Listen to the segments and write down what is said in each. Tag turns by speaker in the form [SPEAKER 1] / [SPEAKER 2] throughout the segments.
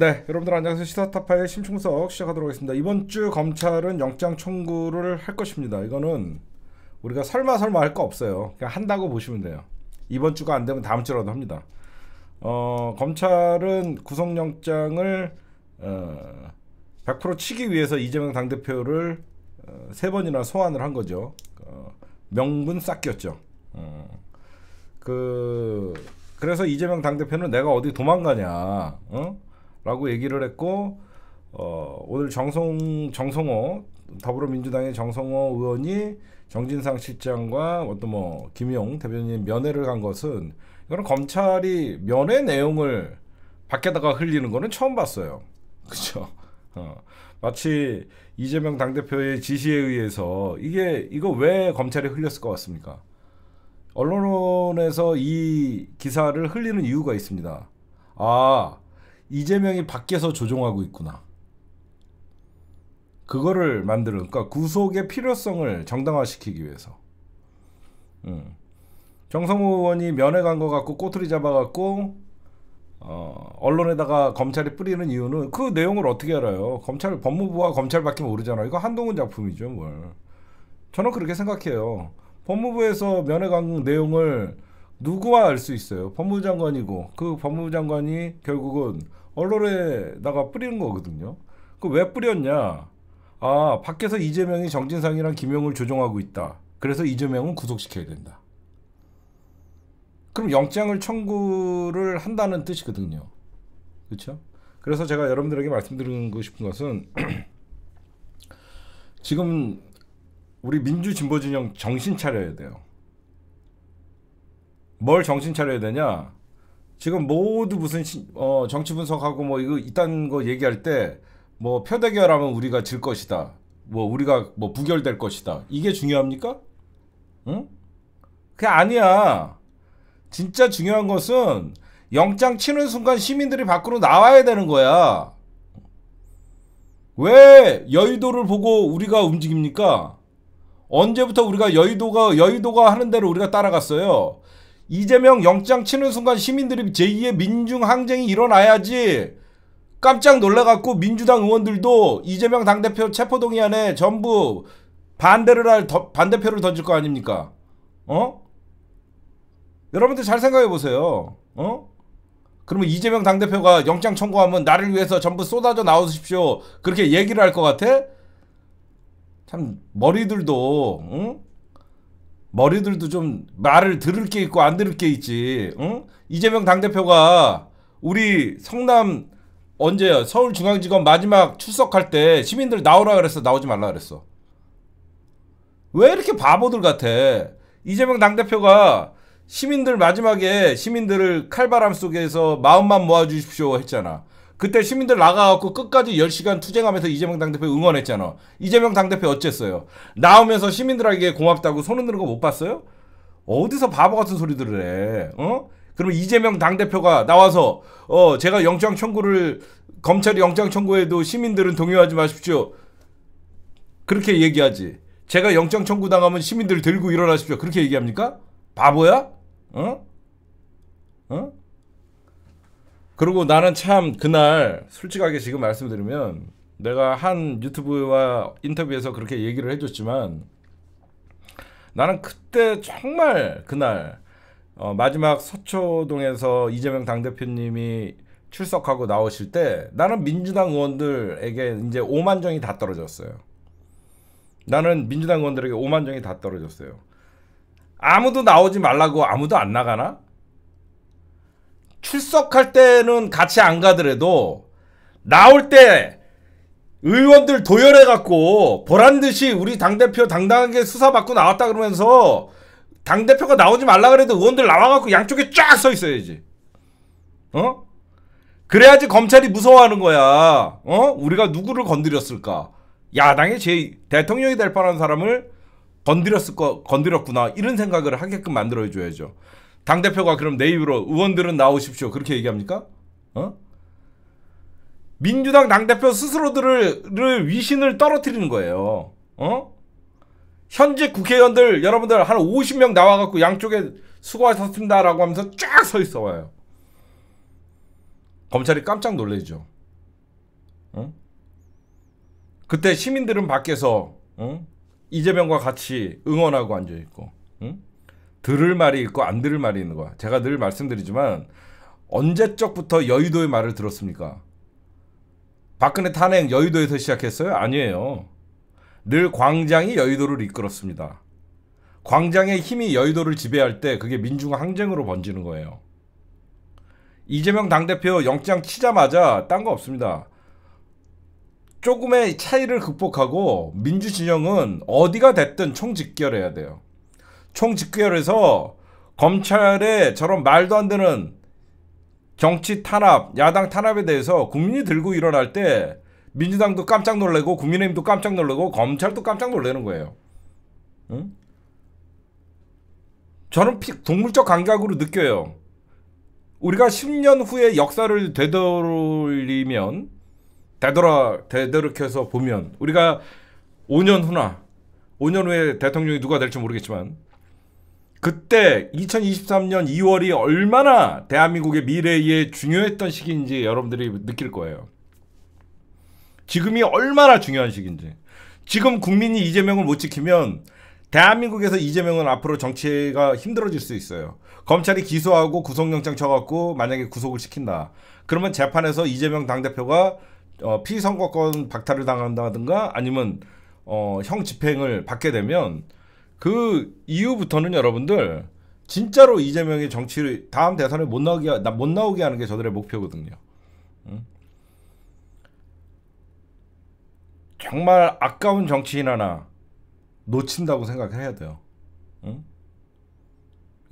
[SPEAKER 1] 네, 여러분들 안녕하세요. 시사타파의 심충석 시작하도록 하겠습니다. 이번 주 검찰은 영장 청구를 할 것입니다. 이거는 우리가 설마 설마 할 거 없어요. 그냥 한다고 보시면 돼요. 이번 주가 안 되면 다음 주라도 합니다. 어, 검찰은 구속영장을 어, 100% 치기 위해서 이재명 당대표를 어, 세 번이나 소환을 한 거죠. 어, 명분 쌓겼죠그 어, 그래서 이재명 당대표는 내가 어디 도망가냐, 어? 라고 얘기를 했고 어, 오늘 정성, 정성호 더불어민주당의 정성호 의원이 정진상 실장과 어떤 뭐 김용 대변인 면회를 간 것은 이거는 검찰이 면회 내용을 밖에다가 흘리는 거는 처음 봤어요. 그죠? 어. 마치 이재명 당대표의 지시에 의해서 이게 이거 왜 검찰이 흘렸을 것 같습니까? 언론에서 이 기사를 흘리는 이유가 있습니다. 아, 이재명이 밖에서 조종하고 있구나. 그거를 만드는 그러니까 구속의 필요성을 정당화시키기 위해서. 음. 정성호 의원이 면회 간 거 같고 꼬투리 잡아갖고 어, 언론에다가 검찰이 뿌리는 이유는 그 내용을 어떻게 알아요? 검찰 법무부와 검찰밖에 모르잖아. 이거 한동훈 작품이죠, 뭘. 저는 그렇게 생각해요. 법무부에서 면회 간 내용을 누구와 알 수 있어요? 법무부 장관이고 그 법무부 장관이 결국은 언론에다가 뿌리는 거거든요. 그 왜 뿌렸냐? 아 밖에서 이재명이 정진상이랑 김용을 조종하고 있다. 그래서 이재명은 구속시켜야 된다. 그럼 영장을 청구를 한다는 뜻이거든요. 그렇죠? 그래서 제가 여러분들에게 말씀드리고 싶은 것은 지금 우리 민주 진보 진영 정신 차려야 돼요. 뭘 정신 차려야 되냐? 지금 모두 무슨 시, 어, 정치 분석하고 뭐 이거 이딴 거 얘기할 때 뭐 표대결하면 우리가 질 것이다. 뭐 우리가 뭐 부결될 것이다. 이게 중요합니까? 응? 그게 아니야. 진짜 중요한 것은 영장 치는 순간 시민들이 밖으로 나와야 되는 거야. 왜 여의도를 보고 우리가 움직입니까? 언제부터 우리가 여의도가 여의도가 하는 대로 우리가 따라갔어요. 이재명 영장 치는 순간 시민들이 제2의 민중 항쟁이 일어나야지 깜짝 놀라갖고 민주당 의원들도 이재명 당대표 체포동의안에 전부 반대를 할 더, 반대표를 던질 거 아닙니까? 어? 여러분들 잘 생각해 보세요. 어? 그러면 이재명 당대표가 영장 청구하면 나를 위해서 전부 쏟아져 나오십시오. 그렇게 얘기를 할 것 같아? 참 머리들도 응? 머리들도 좀 말을 들을 게 있고 안 들을 게 있지. 응? 이재명 당대표가 우리 성남 언제 서울중앙지검 마지막 출석할 때 시민들 나오라 그랬어. 나오지 말라 그랬어. 왜 이렇게 바보들 같아? 이재명 당대표가 시민들 마지막에 시민들을 칼바람 속에서 마음만 모아주십시오 했잖아. 그때 시민들 나가갖고 끝까지 10시간 투쟁하면서 이재명 당대표 응원했잖아. 이재명 당대표 어쨌어요? 나오면서 시민들에게 고맙다고 손 흔드는 거 못 봤어요? 어디서 바보 같은 소리들을 해? 어? 그러면 이재명 당대표가 나와서 어 제가 영장 청구를 검찰이 영장 청구해도 시민들은 동요하지 마십시오. 그렇게 얘기하지. 제가 영장 청구 당하면 시민들 들고 일어나십시오. 그렇게 얘기합니까? 바보야? 어? 어? 그리고 나는 참 그날 솔직하게 지금 말씀드리면 내가 한 유튜브와 인터뷰에서 그렇게 얘기를 해줬지만 나는 그때 정말 그날 어 마지막 서초동에서 이재명 당대표님이 출석하고 나오실 때 나는 민주당 의원들에게 이제 5만 정이 다 떨어졌어요. 나는 민주당 의원들에게 5만 정이 다 떨어졌어요. 아무도 나오지 말라고 아무도 안 나가나? 출석할 때는 같이 안 가더라도 나올 때 의원들 도열해 갖고 보란 듯이 우리 당 대표 당당하게 수사받고 나왔다 그러면서 당 대표가 나오지 말라 그래도 의원들 나와 갖고 양쪽에 쫙 서 있어야지. 어? 그래야지 검찰이 무서워하는 거야. 어? 우리가 누구를 건드렸을까? 야당의 제 대통령이 될 뻔한 사람을 건드렸을 거 건드렸구나 이런 생각을 하게끔 만들어 줘야죠. 당 대표가 그럼 내 입으로 의원들은 나오십시오 그렇게 얘기합니까? 어? 민주당 당 대표 스스로들을 위신을 떨어뜨리는 거예요. 어? 현직 국회의원들 여러분들 한 50명 나와갖고 양쪽에 수고하셨습니다라고 하면서 쫙 서 있어 와요. 검찰이 깜짝 놀래죠. 어? 그때 시민들은 밖에서 어? 이재명과 같이 응원하고 앉아 있고. 응? 들을 말이 있고 안 들을 말이 있는 거야. 제가 늘 말씀드리지만 언제적부터 여의도의 말을 들었습니까? 박근혜 탄핵 여의도에서 시작했어요? 아니에요. 늘 광장이 여의도를 이끌었습니다. 광장의 힘이 여의도를 지배할 때 그게 민중 항쟁으로 번지는 거예요. 이재명 당대표 영장 치자마자 딴 거 없습니다. 조금의 차이를 극복하고 민주진영은 어디가 됐든 총직결해야 돼요. 총 집결해서 검찰의 저런 말도 안 되는 정치 탄압, 야당 탄압에 대해서 국민이 들고 일어날 때 민주당도 깜짝 놀래고 국민의힘도 깜짝 놀래고 검찰도 깜짝 놀래는 거예요. 응? 저는 피, 동물적 감각으로 느껴요. 우리가 10년 후에 역사를 되돌리면 되돌아 되돌이켜서 보면 우리가 5년 후나 5년 후에 대통령이 누가 될지 모르겠지만 그때 2023년 2월이 얼마나 대한민국의 미래에 중요했던 시기인지 여러분들이 느낄 거예요. 지금이 얼마나 중요한 시기인지. 지금 국민이 이재명을 못 지키면 대한민국에서 이재명은 앞으로 정치가 힘들어질 수 있어요. 검찰이 기소하고 구속영장 쳐갖고 만약에 구속을 시킨다. 그러면 재판에서 이재명 당대표가 어, 피선거권 박탈을 당한다든가 아니면 어, 형 집행을 받게 되면 그 이후부터는 여러분들 진짜로 이재명의 정치를 다음 대선에 못 나오게 나 못 나오게 하는 게 저들의 목표거든요. 응? 정말 아까운 정치인 하나 놓친다고 생각을 해야 돼요. 응?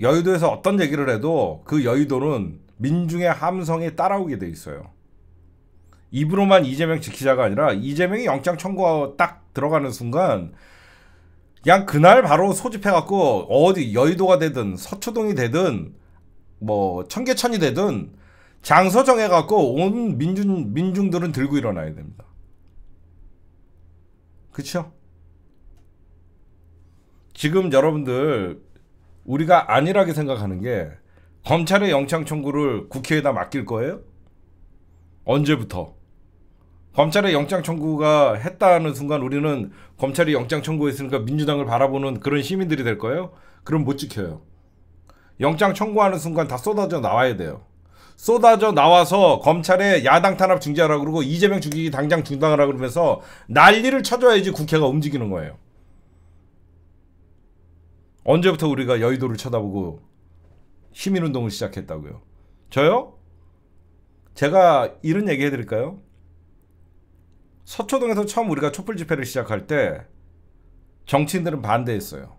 [SPEAKER 1] 여의도에서 어떤 얘기를 해도 그 여의도는 민중의 함성에 따라오게 돼 있어요. 입으로만 이재명 지키자가 아니라 이재명이 영장 청구 하고딱 들어가는 순간 그냥 그날 바로 소집해갖고 어디 여의도가 되든 서초동이 되든 뭐 청계천이 되든 장소 정해갖고 온 민중 민중들은 들고 일어나야 됩니다. 그렇 지금 여러분들 우리가 안일하게 생각하는 게 검찰의 영장 청구를 국회에다 맡길 거예요? 언제부터? 검찰의 영장 청구가 했다는 순간 우리는 검찰이 영장 청구했으니까 민주당을 바라보는 그런 시민들이 될 거예요. 그럼 못 지켜요. 영장 청구하는 순간 다 쏟아져 나와야 돼요. 쏟아져 나와서 검찰에 야당 탄압 중지하라 그러고 이재명 죽이기 당장 중단하라 그러면서 난리를 쳐줘야지 국회가 움직이는 거예요. 언제부터 우리가 여의도를 쳐다보고 시민운동을 시작했다고요? 저요? 제가 이런 얘기 해드릴까요? 서초동에서 처음 우리가 촛불 집회를 시작할 때 정치인들은 반대했어요.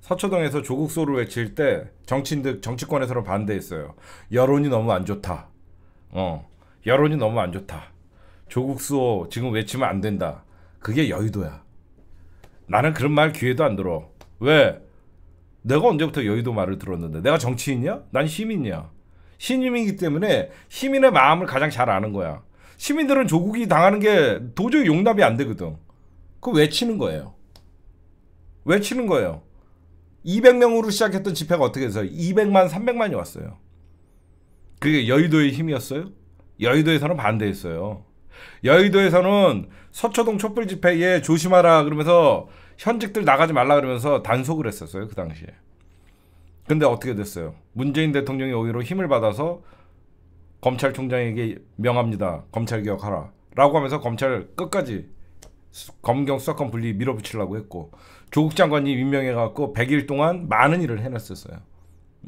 [SPEAKER 1] 서초동에서 조국 소를 외칠 때 정치인들 정치권에서는 반대했어요. 여론이 너무 안 좋다. 어, 여론이 너무 안 좋다. 조국 소 지금 외치면 안 된다. 그게 여의도야. 나는 그런 말 기회도 안 들어. 왜? 내가 언제부터 여의도 말을 들었는데 내가 정치인이야? 난 시민이야. 시민이기 때문에 시민의 마음을 가장 잘 아는 거야. 시민들은 조국이 당하는 게 도저히 용납이 안 되거든. 그 외치는 거예요. 외치는 거예요. 200명으로 시작했던 집회가 어떻게 됐어요? 200만, 300만이 왔어요. 그게 여의도의 힘이었어요? 여의도에서는 반대했어요. 여의도에서는 서초동 촛불 집회에 조심하라 그러면서 현직들 나가지 말라 그러면서 단속을 했었어요. 그 당시에. 근데 어떻게 됐어요? 문재인 대통령이 오히려 힘을 받아서 검찰총장에게 명합니다. 검찰 개혁하라. 라고 하면서 검찰 끝까지 검경 수사권 분리 밀어붙이려고 했고 조국 장관이 임명해 갖고 100일 동안 많은 일을 해놨었어요.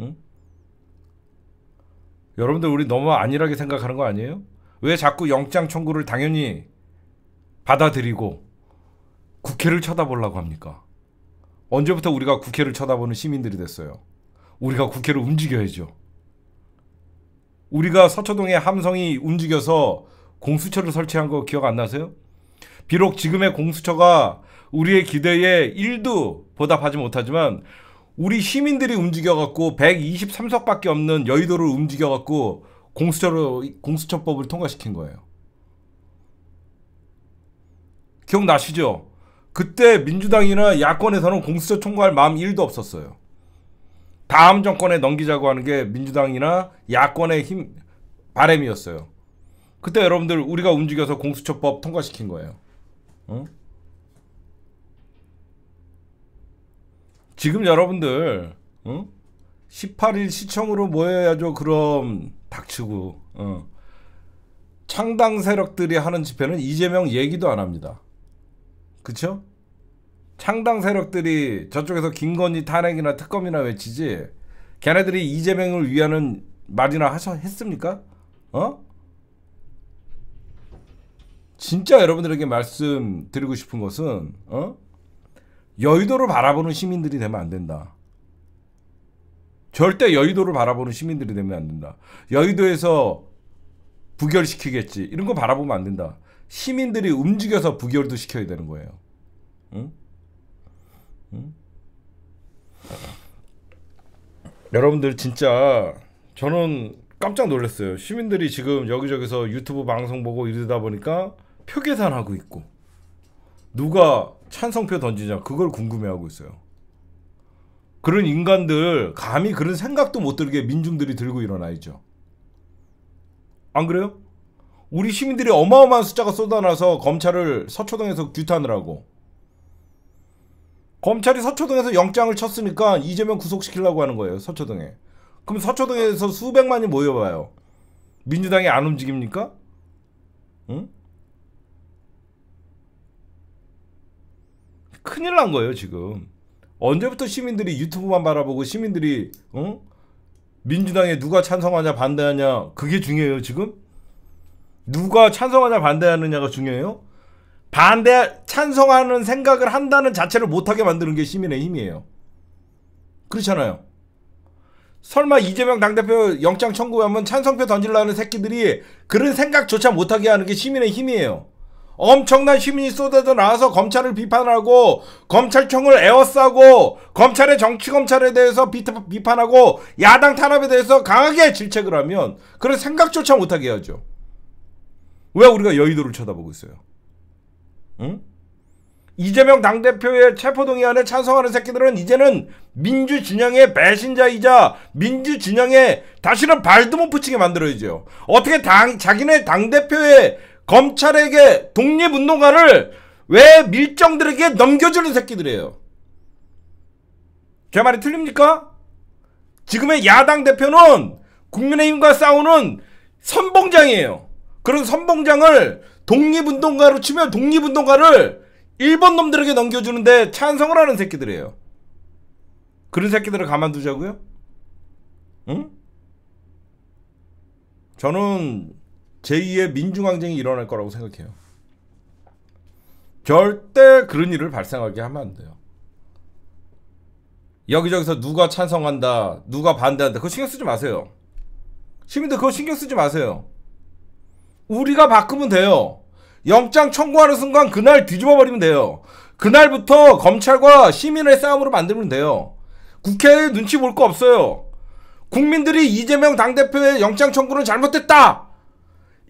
[SPEAKER 1] 응? 여러분들 우리 너무 안일하게 생각하는 거 아니에요? 왜 자꾸 영장 청구를 당연히 받아들이고 국회를 쳐다보려고 합니까? 언제부터 우리가 국회를 쳐다보는 시민들이 됐어요? 우리가 국회를 움직여야죠. 우리가 서초동에 함성이 움직여서 공수처를 설치한 거 기억 안 나세요? 비록 지금의 공수처가 우리의 기대에 1도 보답하지 못하지만 우리 시민들이 움직여갖고 123석밖에 없는 여의도를 움직여갖고 공수처로 공수처법을 통과시킨 거예요. 기억나시죠? 그때 민주당이나 야권에서는 공수처 총괄 마음 1도 없었어요. 다음 정권에 넘기자고 하는 게 민주당이나 야권의 힘 바램이었어요. 그때 여러분들 우리가 움직여서 공수처법 통과시킨 거예요. 어? 지금 여러분들 어? 18일 시청으로 모여야죠. 그럼 닥치고 어. 창당 세력들이 하는 집회는 이재명 얘기도 안 합니다. 그쵸? 창당 세력들이 저쪽에서 김건희 탄핵이나 특검이나 외치지 걔네들이 이재명을 위하는 말이나 하셔 했습니까? 어? 진짜 여러분들에게 말씀드리고 싶은 것은 어? 여의도를 바라보는 시민들이 되면 안 된다. 절대 여의도를 바라보는 시민들이 되면 안 된다. 여의도에서 부결시키겠지 이런 거 바라보면 안 된다. 시민들이 움직여서 부결도 시켜야 되는 거예요. 응? 여러분들 진짜 저는 깜짝 놀랐어요. 시민들이 지금 여기저기서 유튜브 방송 보고 이러다 보니까 표 계산하고 있고 누가 찬성표 던지냐 그걸 궁금해하고 있어요. 그런 인간들 감히 그런 생각도 못 들게 민중들이 들고 일어나 있죠. 안 그래요? 우리 시민들이 어마어마한 숫자가 쏟아나서 검찰을 서초동에서 규탄을 하고 검찰이 서초동에서 영장을 쳤으니까 이재명 구속시키려고 하는 거예요. 서초동에. 그럼 서초동에서 수백만이 모여봐요. 민주당이 안 움직입니까? 응? 큰일 난 거예요 지금. 언제부터 시민들이 유튜브만 바라보고 시민들이 응? 민주당에 누가 찬성하냐 반대하냐 그게 중요해요 지금? 누가 찬성하냐 반대하느냐가 중요해요? 반대 찬성하는 생각을 한다는 자체를 못하게 만드는 게 시민의 힘이에요. 그렇잖아요. 설마 이재명 당대표 영장 청구하면 찬성표 던질라는 새끼들이 그런 생각조차 못하게 하는 게 시민의 힘이에요. 엄청난 시민이 쏟아져 나와서 검찰을 비판하고 검찰청을 에워싸고 검찰의 정치검찰에 대해서 비판하고 야당 탄압에 대해서 강하게 질책을 하면 그런 생각조차 못하게 하죠. 왜 우리가 여의도를 쳐다보고 있어요? 응? 이재명 당대표의 체포동의안에 찬성하는 새끼들은 이제는 민주진영의 배신자이자 민주진영의 다시는 발도 못 붙이게 만들어야죠. 어떻게 당, 자기네 당대표의 검찰에게 독립운동가를 왜 밀정들에게 넘겨주는 새끼들이에요. 제 말이 틀립니까? 지금의 야당 대표는 국민의힘과 싸우는 선봉장이에요. 그런 선봉장을 독립운동가로 치면 독립운동가를 일본 놈들에게 넘겨주는데 찬성을 하는 새끼들이에요. 그런 새끼들을 가만두자고요? 응? 저는 제2의 민중항쟁이 일어날 거라고 생각해요. 절대 그런 일을 발생하게 하면 안 돼요. 여기저기서 누가 찬성한다, 누가 반대한다, 그거 신경 쓰지 마세요. 시민들 그거 신경 쓰지 마세요. 우리가 바꾸면 돼요. 영장 청구하는 순간 그날 뒤집어 버리면 돼요. 그날부터 검찰과 시민의 싸움으로 만들면 돼요. 국회에 눈치 볼 거 없어요. 국민들이 이재명 당대표의 영장 청구는 잘못됐다.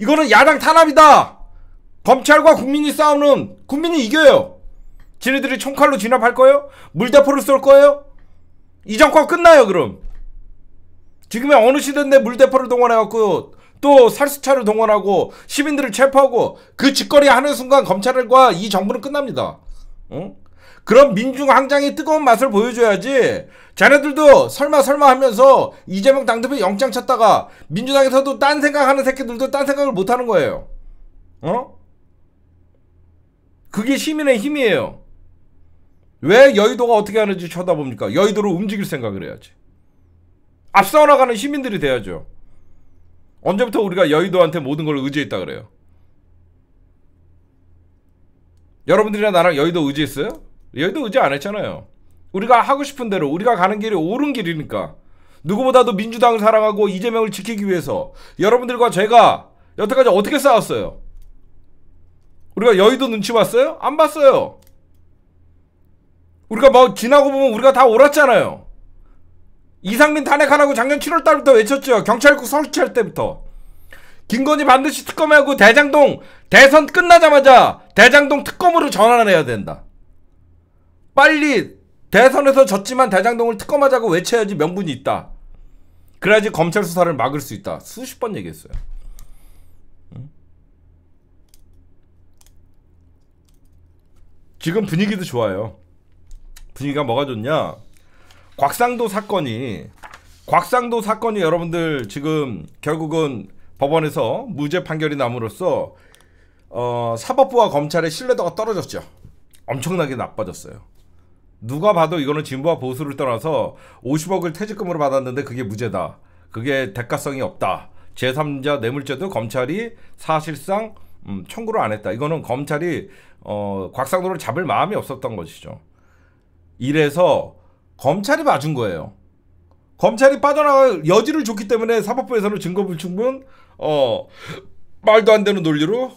[SPEAKER 1] 이거는 야당 탄압이다. 검찰과 국민이 싸우는 국민이 이겨요. 지네들이 총칼로 진압할 거예요? 물대포를 쏠 거예요? 이 정권 끝나요 그럼. 지금의 어느 시대인데 물대포를 동원해갖고 또 살수차를 동원하고 시민들을 체포하고 그 짓거리 하는 순간 검찰과 이 정부는 끝납니다. 응? 그럼 민중 항장의 뜨거운 맛을 보여줘야지 자네들도 설마 설마 하면서 이재명 당대표 영장 쳤다가 민주당에서도 딴 생각하는 새끼들도 딴 생각을 못하는 거예요. 어? 그게 시민의 힘이에요. 왜 여의도가 어떻게 하는지 쳐다봅니까? 여의도를 움직일 생각을 해야지. 앞서 나가는 시민들이 돼야죠. 언제부터 우리가 여의도한테 모든 걸 의지했다 그래요? 여러분들이나 나랑 여의도 의지했어요? 여의도 의지 안 했잖아요. 우리가 하고 싶은 대로 우리가 가는 길이 옳은 길이니까 누구보다도 민주당을 사랑하고 이재명을 지키기 위해서 여러분들과 제가 여태까지 어떻게 싸웠어요? 우리가 여의도 눈치 봤어요? 안 봤어요. 우리가 뭐 지나고 보면 우리가 다 옳았잖아요. 이상민 탄핵하라고 작년 7월달부터 외쳤죠. 경찰국 설치할 때부터. 김건희 반드시 특검하고 대장동 대선 끝나자마자 대장동 특검으로 전환을 해야 된다. 빨리 대선에서 졌지만 대장동을 특검하자고 외쳐야지 명분이 있다. 그래야지 검찰 수사를 막을 수 있다. 수십 번 얘기했어요. 지금 분위기도 좋아요. 분위기가 뭐가 좋냐? 곽상도 사건이 곽상도 사건이 여러분들 지금 결국은 법원에서 무죄 판결이 남으로써 어, 사법부와 검찰의 신뢰도가 떨어졌죠. 엄청나게 나빠졌어요. 누가 봐도 이거는 진보와 보수를 떠나서 50억을 퇴직금으로 받았는데 그게 무죄다. 그게 대가성이 없다. 제3자 뇌물죄도 검찰이 사실상 음, 청구를 안 했다. 이거는 검찰이 어, 곽상도를 잡을 마음이 없었던 것이죠. 이래서 검찰이 봐준 거예요. 검찰이 빠져나갈 여지를 줬기 때문에 사법부에서는 증거불충분 어 말도 안 되는 논리로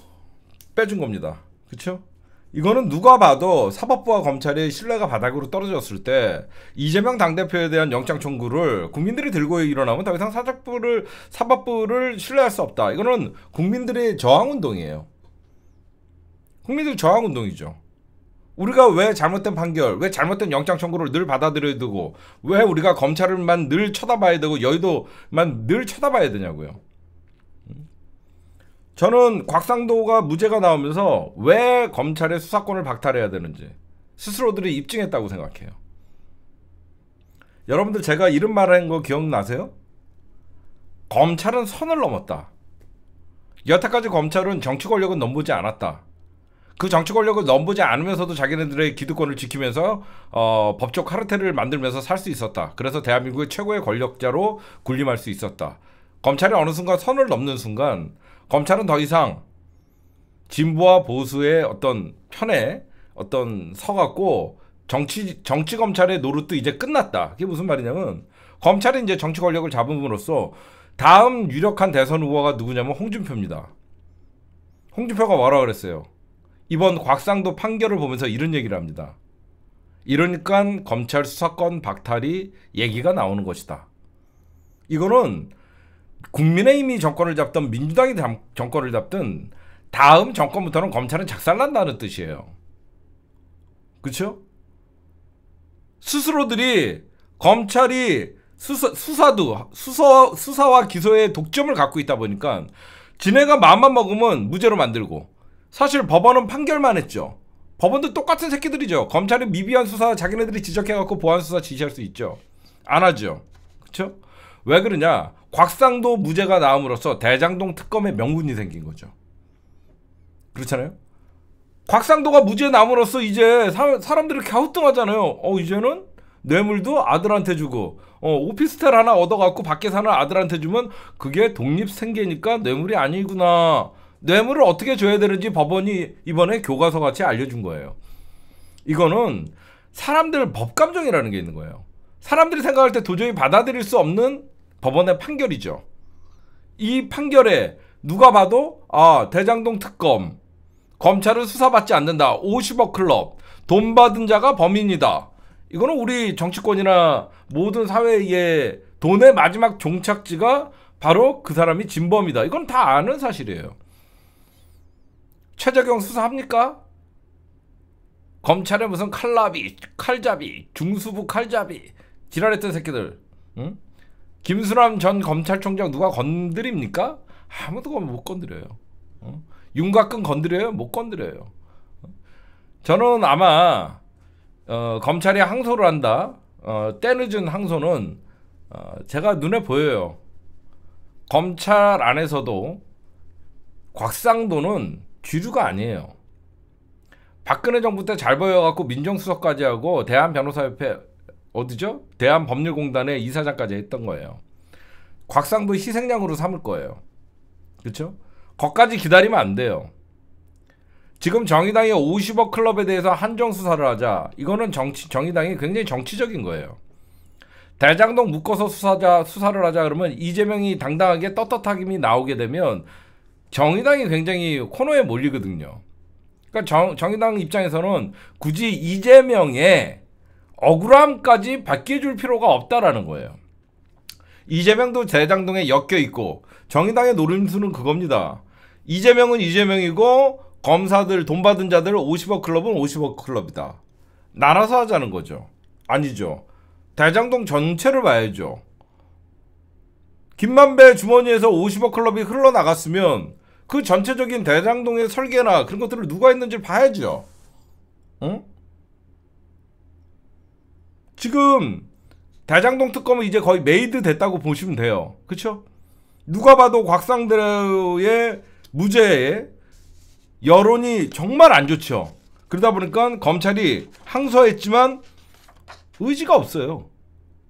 [SPEAKER 1] 빼준 겁니다. 그렇죠? 이거는 누가 봐도 사법부와 검찰이 신뢰가 바닥으로 떨어졌을 때 이재명 당대표에 대한 영장 청구를 국민들이 들고 일어나면 더 이상 사적부를 사법부를 신뢰할 수 없다. 이거는 국민들의 저항 운동이에요. 국민들 저항 운동이죠. 우리가 왜 잘못된 판결, 왜 잘못된 영장 청구를 늘 받아들여야 되고, 왜 우리가 검찰을만 늘 쳐다봐야 되고, 여의도만 늘 쳐다봐야 되냐고요. 저는 곽상도가 무죄가 나오면서 왜 검찰의 수사권을 박탈해야 되는지 스스로들이 입증했다고 생각해요. 여러분들 제가 이런 말한 거 기억나세요? 검찰은 선을 넘었다. 여태까지 검찰은 정치 권력은 넘보지 않았다. 그 정치 권력을 넘보지 않으면서도 자기네들의 기득권을 지키면서 어, 법적 카르텔을 만들면서 살 수 있었다. 그래서 대한민국의 최고의 권력자로 군림할 수 있었다. 검찰이 어느 순간 선을 넘는 순간 검찰은 더 이상 진보와 보수의 어떤 편에 어떤 서갖고 정치 정치 검찰의 노릇도 이제 끝났다. 그게 무슨 말이냐면 검찰이 이제 정치 권력을 잡음으로써 다음 유력한 대선 후보가 누구냐면 홍준표입니다. 홍준표가 뭐라 그랬어요? 이번 곽상도 판결을 보면서 이런 얘기를 합니다. 이러니까 검찰 수사권 박탈이 얘기가 나오는 것이다. 이거는 국민의힘이 정권을 잡던 민주당이 정권을 잡든 다음 정권부터는 검찰은 작살난다는 뜻이에요. 그렇죠? 스스로들이 검찰이 수사, 수사도 수사, 수사와 기소에 독점을 갖고 있다 보니까 지네가 마음만 먹으면 무죄로 만들고 사실 법원은 판결만 했죠. 법원도 똑같은 새끼들이죠. 검찰은 미비한 수사 자기네들이 지적해갖고 보안 수사 지시할 수 있죠. 안 하죠. 그쵸? 왜 그러냐? 곽상도 무죄가 나옴으로써 대장동 특검의 명분이 생긴 거죠. 그렇잖아요? 곽상도가 무죄 나옴으로써 이제 사, 사람들이 갸우뚱하잖아요. 어 이제는 뇌물도 아들한테 주고 어, 오피스텔 하나 얻어갖고 밖에 사는 아들한테 주면 그게 독립 생계니까 뇌물이 아니구나. 뇌물을 어떻게 줘야 되는지 법원이 이번에 교과서 같이 알려준 거예요. 이거는 사람들 법감정이라는 게 있는 거예요. 사람들이 생각할 때 도저히 받아들일 수 없는 법원의 판결이죠. 이 판결에 누가 봐도 아 대장동 특검 검찰을 수사받지 않는다 50억 클럽 돈 받은 자가 범인이다 이거는 우리 정치권이나 모든 사회의 돈의 마지막 종착지가 바로 그 사람이 진범이다 이건 다 아는 사실이에요 최재경 수사합니까? 검찰에 무슨 칼라비, 칼잡이, 중수부 칼잡이 지랄했던 새끼들. 응? 김수남 전 검찰총장 누가 건드립니까? 아무도 못 건드려요. 어? 윤곽근 건드려요? 못 건드려요. 저는 아마 어, 검찰이 항소를 한다. 어, 때늦은 항소는 어, 제가 눈에 보여요. 검찰 안에서도 곽상도는 주류가 아니에요. 박근혜 정부 때 잘 보여갖고 민정수석까지 하고 대한변호사협회 어디죠? 대한법률공단의 이사장까지 했던 거예요. 곽상도 희생양으로 삼을 거예요. 그쵸죠 거까지 기다리면 안 돼요. 지금 정의당이 50억 클럽에 대해서 한정 수사를 하자. 이거는 정치 정의당이 굉장히 정치적인 거예요. 대장동 묶어서 수사자 수사를 하자 그러면 이재명이 당당하게 떳떳하게 나오게 되면 정의당이 굉장히 코너에 몰리거든요. 그러니까 정, 정의당 입장에서는 굳이 이재명의 억울함까지 받게줄 필요가 없다라는 거예요. 이재명도 대장동에 엮여 있고 정의당의 노림수는 그겁니다. 이재명은 이재명이고 검사들 돈 받은 자들 50억 클럽은 50억 클럽이다. 나눠서 하자는 거죠. 아니죠. 대장동 전체를 봐야죠. 김만배 주머니에서 50억 클럽이 흘러나갔으면 그 전체적인 대장동의 설계나 그런 것들을 누가 했는지 봐야죠. 응? 지금 대장동 특검은 이제 거의 메이드 됐다고 보시면 돼요. 그렇죠? 누가 봐도 곽상대의 무죄에 여론이 정말 안 좋죠. 그러다 보니까 검찰이 항소했지만 의지가 없어요.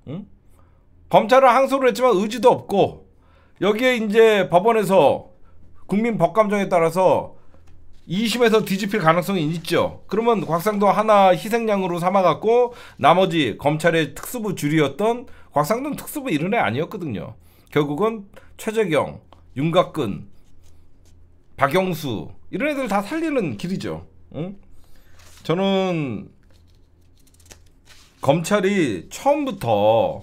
[SPEAKER 1] 응? 검찰은 항소를 했지만 의지도 없고 여기에 이제 법원에서 국민 법감정에 따라서 2심에서 뒤집힐 가능성이 있죠. 그러면 곽상도 하나 희생양으로 삼아갖고 나머지 검찰의 특수부 줄이었던 곽상도는 특수부 이런 애 아니었거든요. 결국은 최재경, 윤곽근, 박영수 이런 애들 다 살리는 길이죠. 응? 저는 검찰이 처음부터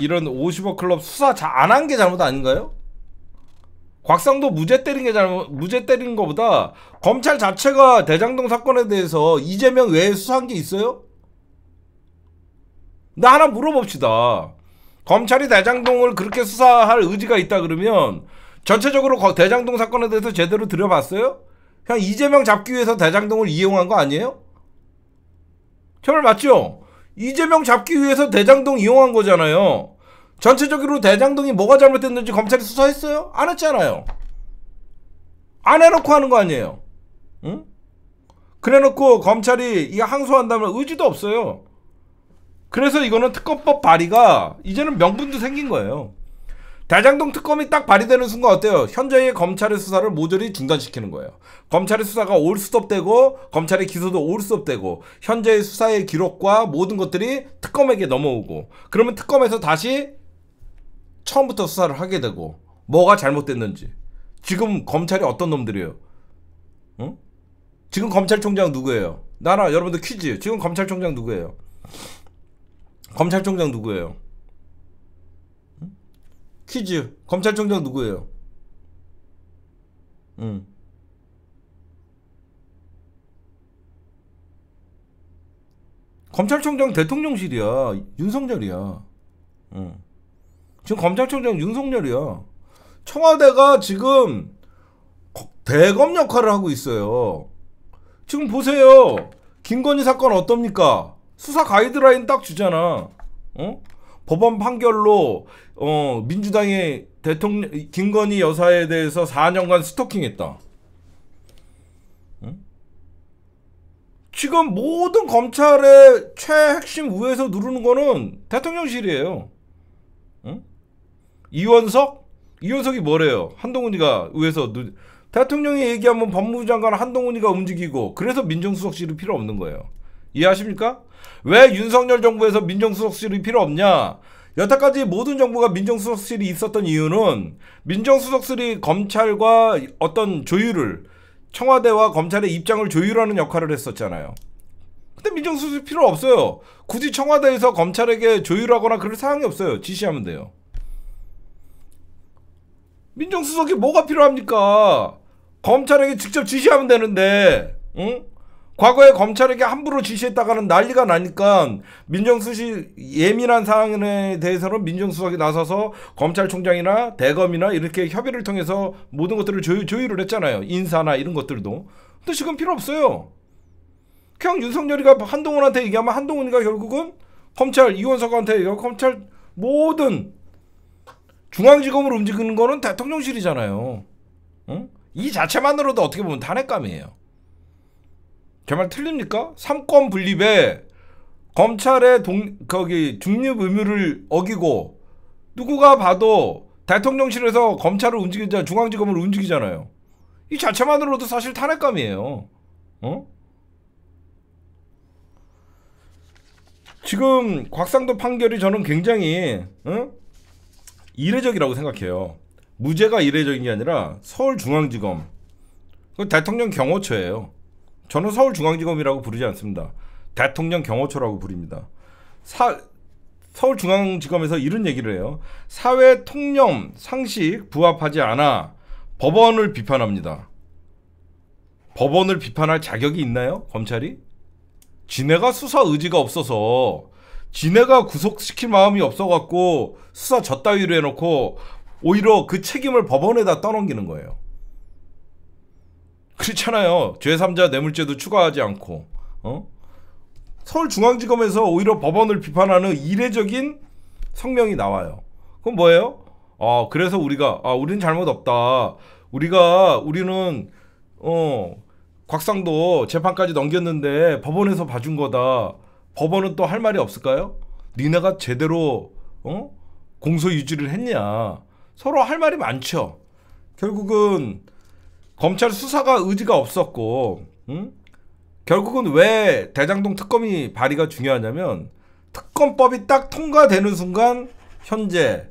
[SPEAKER 1] 이런 50억 클럽 수사 안 한 게 잘못 아닌가요? 곽상도 무죄 때린 게 잘못 무죄 때린 거보다 검찰 자체가 대장동 사건에 대해서 이재명 외에 수사한 게 있어요? 나 하나 물어봅시다. 검찰이 대장동을 그렇게 수사할 의지가 있다 그러면 전체적으로 대장동 사건에 대해서 제대로 들여봤어요? 그냥 이재명 잡기 위해서 대장동을 이용한 거 아니에요? 정말 맞죠? 이재명 잡기 위해서 대장동 이용한 거잖아요. 전체적으로 대장동이 뭐가 잘못됐는지 검찰이 수사했어요? 안 했잖아요. 안 해놓고 하는 거 아니에요. 응? 그래놓고 검찰이 이거 항소한다면 의지도 없어요. 그래서 이거는 특검법 발의가 이제는 명분도 생긴 거예요. 대장동 특검이 딱 발의되는 순간 어때요? 현재의 검찰의 수사를 모조리 중단시키는 거예요. 검찰의 수사가 올수톱되고 검찰의 기소도 올수톱되고 현재의 수사의 기록과 모든 것들이 특검에게 넘어오고 그러면 특검에서 다시 처음부터 수사를 하게 되고 뭐가 잘못됐는지 지금 검찰이 어떤 놈들이에요? 응? 지금 검찰총장 누구예요? 나라 여러분들 퀴즈 지금 검찰총장 누구예요? 검찰총장 누구예요? 응? 퀴즈 검찰총장 누구예요? 응. 검찰총장 대통령실이야 윤석열이야. 응. 지금 검찰총장 윤석열이야. 청와대가 지금 대검 역할을 하고 있어요. 지금 보세요. 김건희 사건 어떻습니까? 수사 가이드라인 딱 주잖아. 어? 법원 판결로 어, 민주당의 대통령 김건희 여사에 대해서 4년간 스토킹했다. 응? 지금 모든 검찰의 최핵심 위에서 누르는 거는 대통령실이에요. 이원석? 이원석이 뭐래요? 한동훈이가 의회에서 눈... 대통령이 얘기하면 법무부 장관 한동훈이가 움직이고 그래서 민정수석실이 필요 없는 거예요. 이해하십니까? 왜 윤석열 정부에서 민정수석실이 필요 없냐? 여태까지 모든 정부가 민정수석실이 있었던 이유는 민정수석실이 검찰과 어떤 조율을 청와대와 검찰의 입장을 조율하는 역할을 했었잖아요. 근데 민정수석 실 필요 없어요. 굳이 청와대에서 검찰에게 조율하거나 그럴 사항이 없어요. 지시하면 돼요. 민정수석이 뭐가 필요합니까? 검찰에게 직접 지시하면 되는데, 응? 과거에 검찰에게 함부로 지시했다가는 난리가 나니까 민정수석 예민한 사항에 대해서는 민정수석이 나서서 검찰총장이나 대검이나 이렇게 협의를 통해서 모든 것들을 조율, 조율을 했잖아요. 인사나 이런 것들도. 근데 지금 필요 없어요. 그냥 윤석열이가 한동훈한테 얘기하면 한동훈이가 결국은 검찰 이원석한테 얘기 검찰 모든 중앙지검을 움직이는 거는 대통령실이잖아요. 응? 이 자체만으로도 어떻게 보면 탄핵감이에요. 제말 틀립니까? 삼권 분립에 검찰의 동, 거기 중립 의무를 어기고 누구가 봐도 대통령실에서 검찰을 움직이자 중앙지검을 움직이잖아요. 이 자체만으로도 사실 탄핵감이에요. 어? 지금 곽상도 판결이 저는 굉장히 어? 이례적이라고 생각해요. 무죄가 이례적인 게 아니라 서울중앙지검 대통령 경호처예요. 저는 서울중앙지검이라고 부르지 않습니다. 대통령 경호처라고 부릅니다. 사, 서울중앙지검에서 이런 얘기를 해요. 사회 통념 상식 부합하지 않아 법원을 비판합니다. 법원을 비판할 자격이 있나요? 검찰이? 지네가 수사 의지가 없어서 지네가 구속시킬 마음이 없어갖고 수사 젖다위로 해놓고 오히려 그 책임을 법원에다 떠넘기는 거예요. 그렇잖아요. 제3자 뇌물죄도 추가하지 않고 어? 서울중앙지검에서 오히려 법원을 비판하는 이례적인 성명이 나와요. 그건 뭐예요? 아 그래서 우리가 아 우리는 잘못 없다. 우리가 우리는 어 곽상도 재판까지 넘겼는데 법원에서 봐준 거다. 법원은 또 할 말이 없을까요? 니네가 제대로 어? 공소 유지를 했냐? 서로 할 말이 많죠. 결국은 검찰 수사가 의지가 없었고, 응? 결국은 왜 대장동 특검이 발의가 중요하냐면 특검법이 딱 통과되는 순간 현재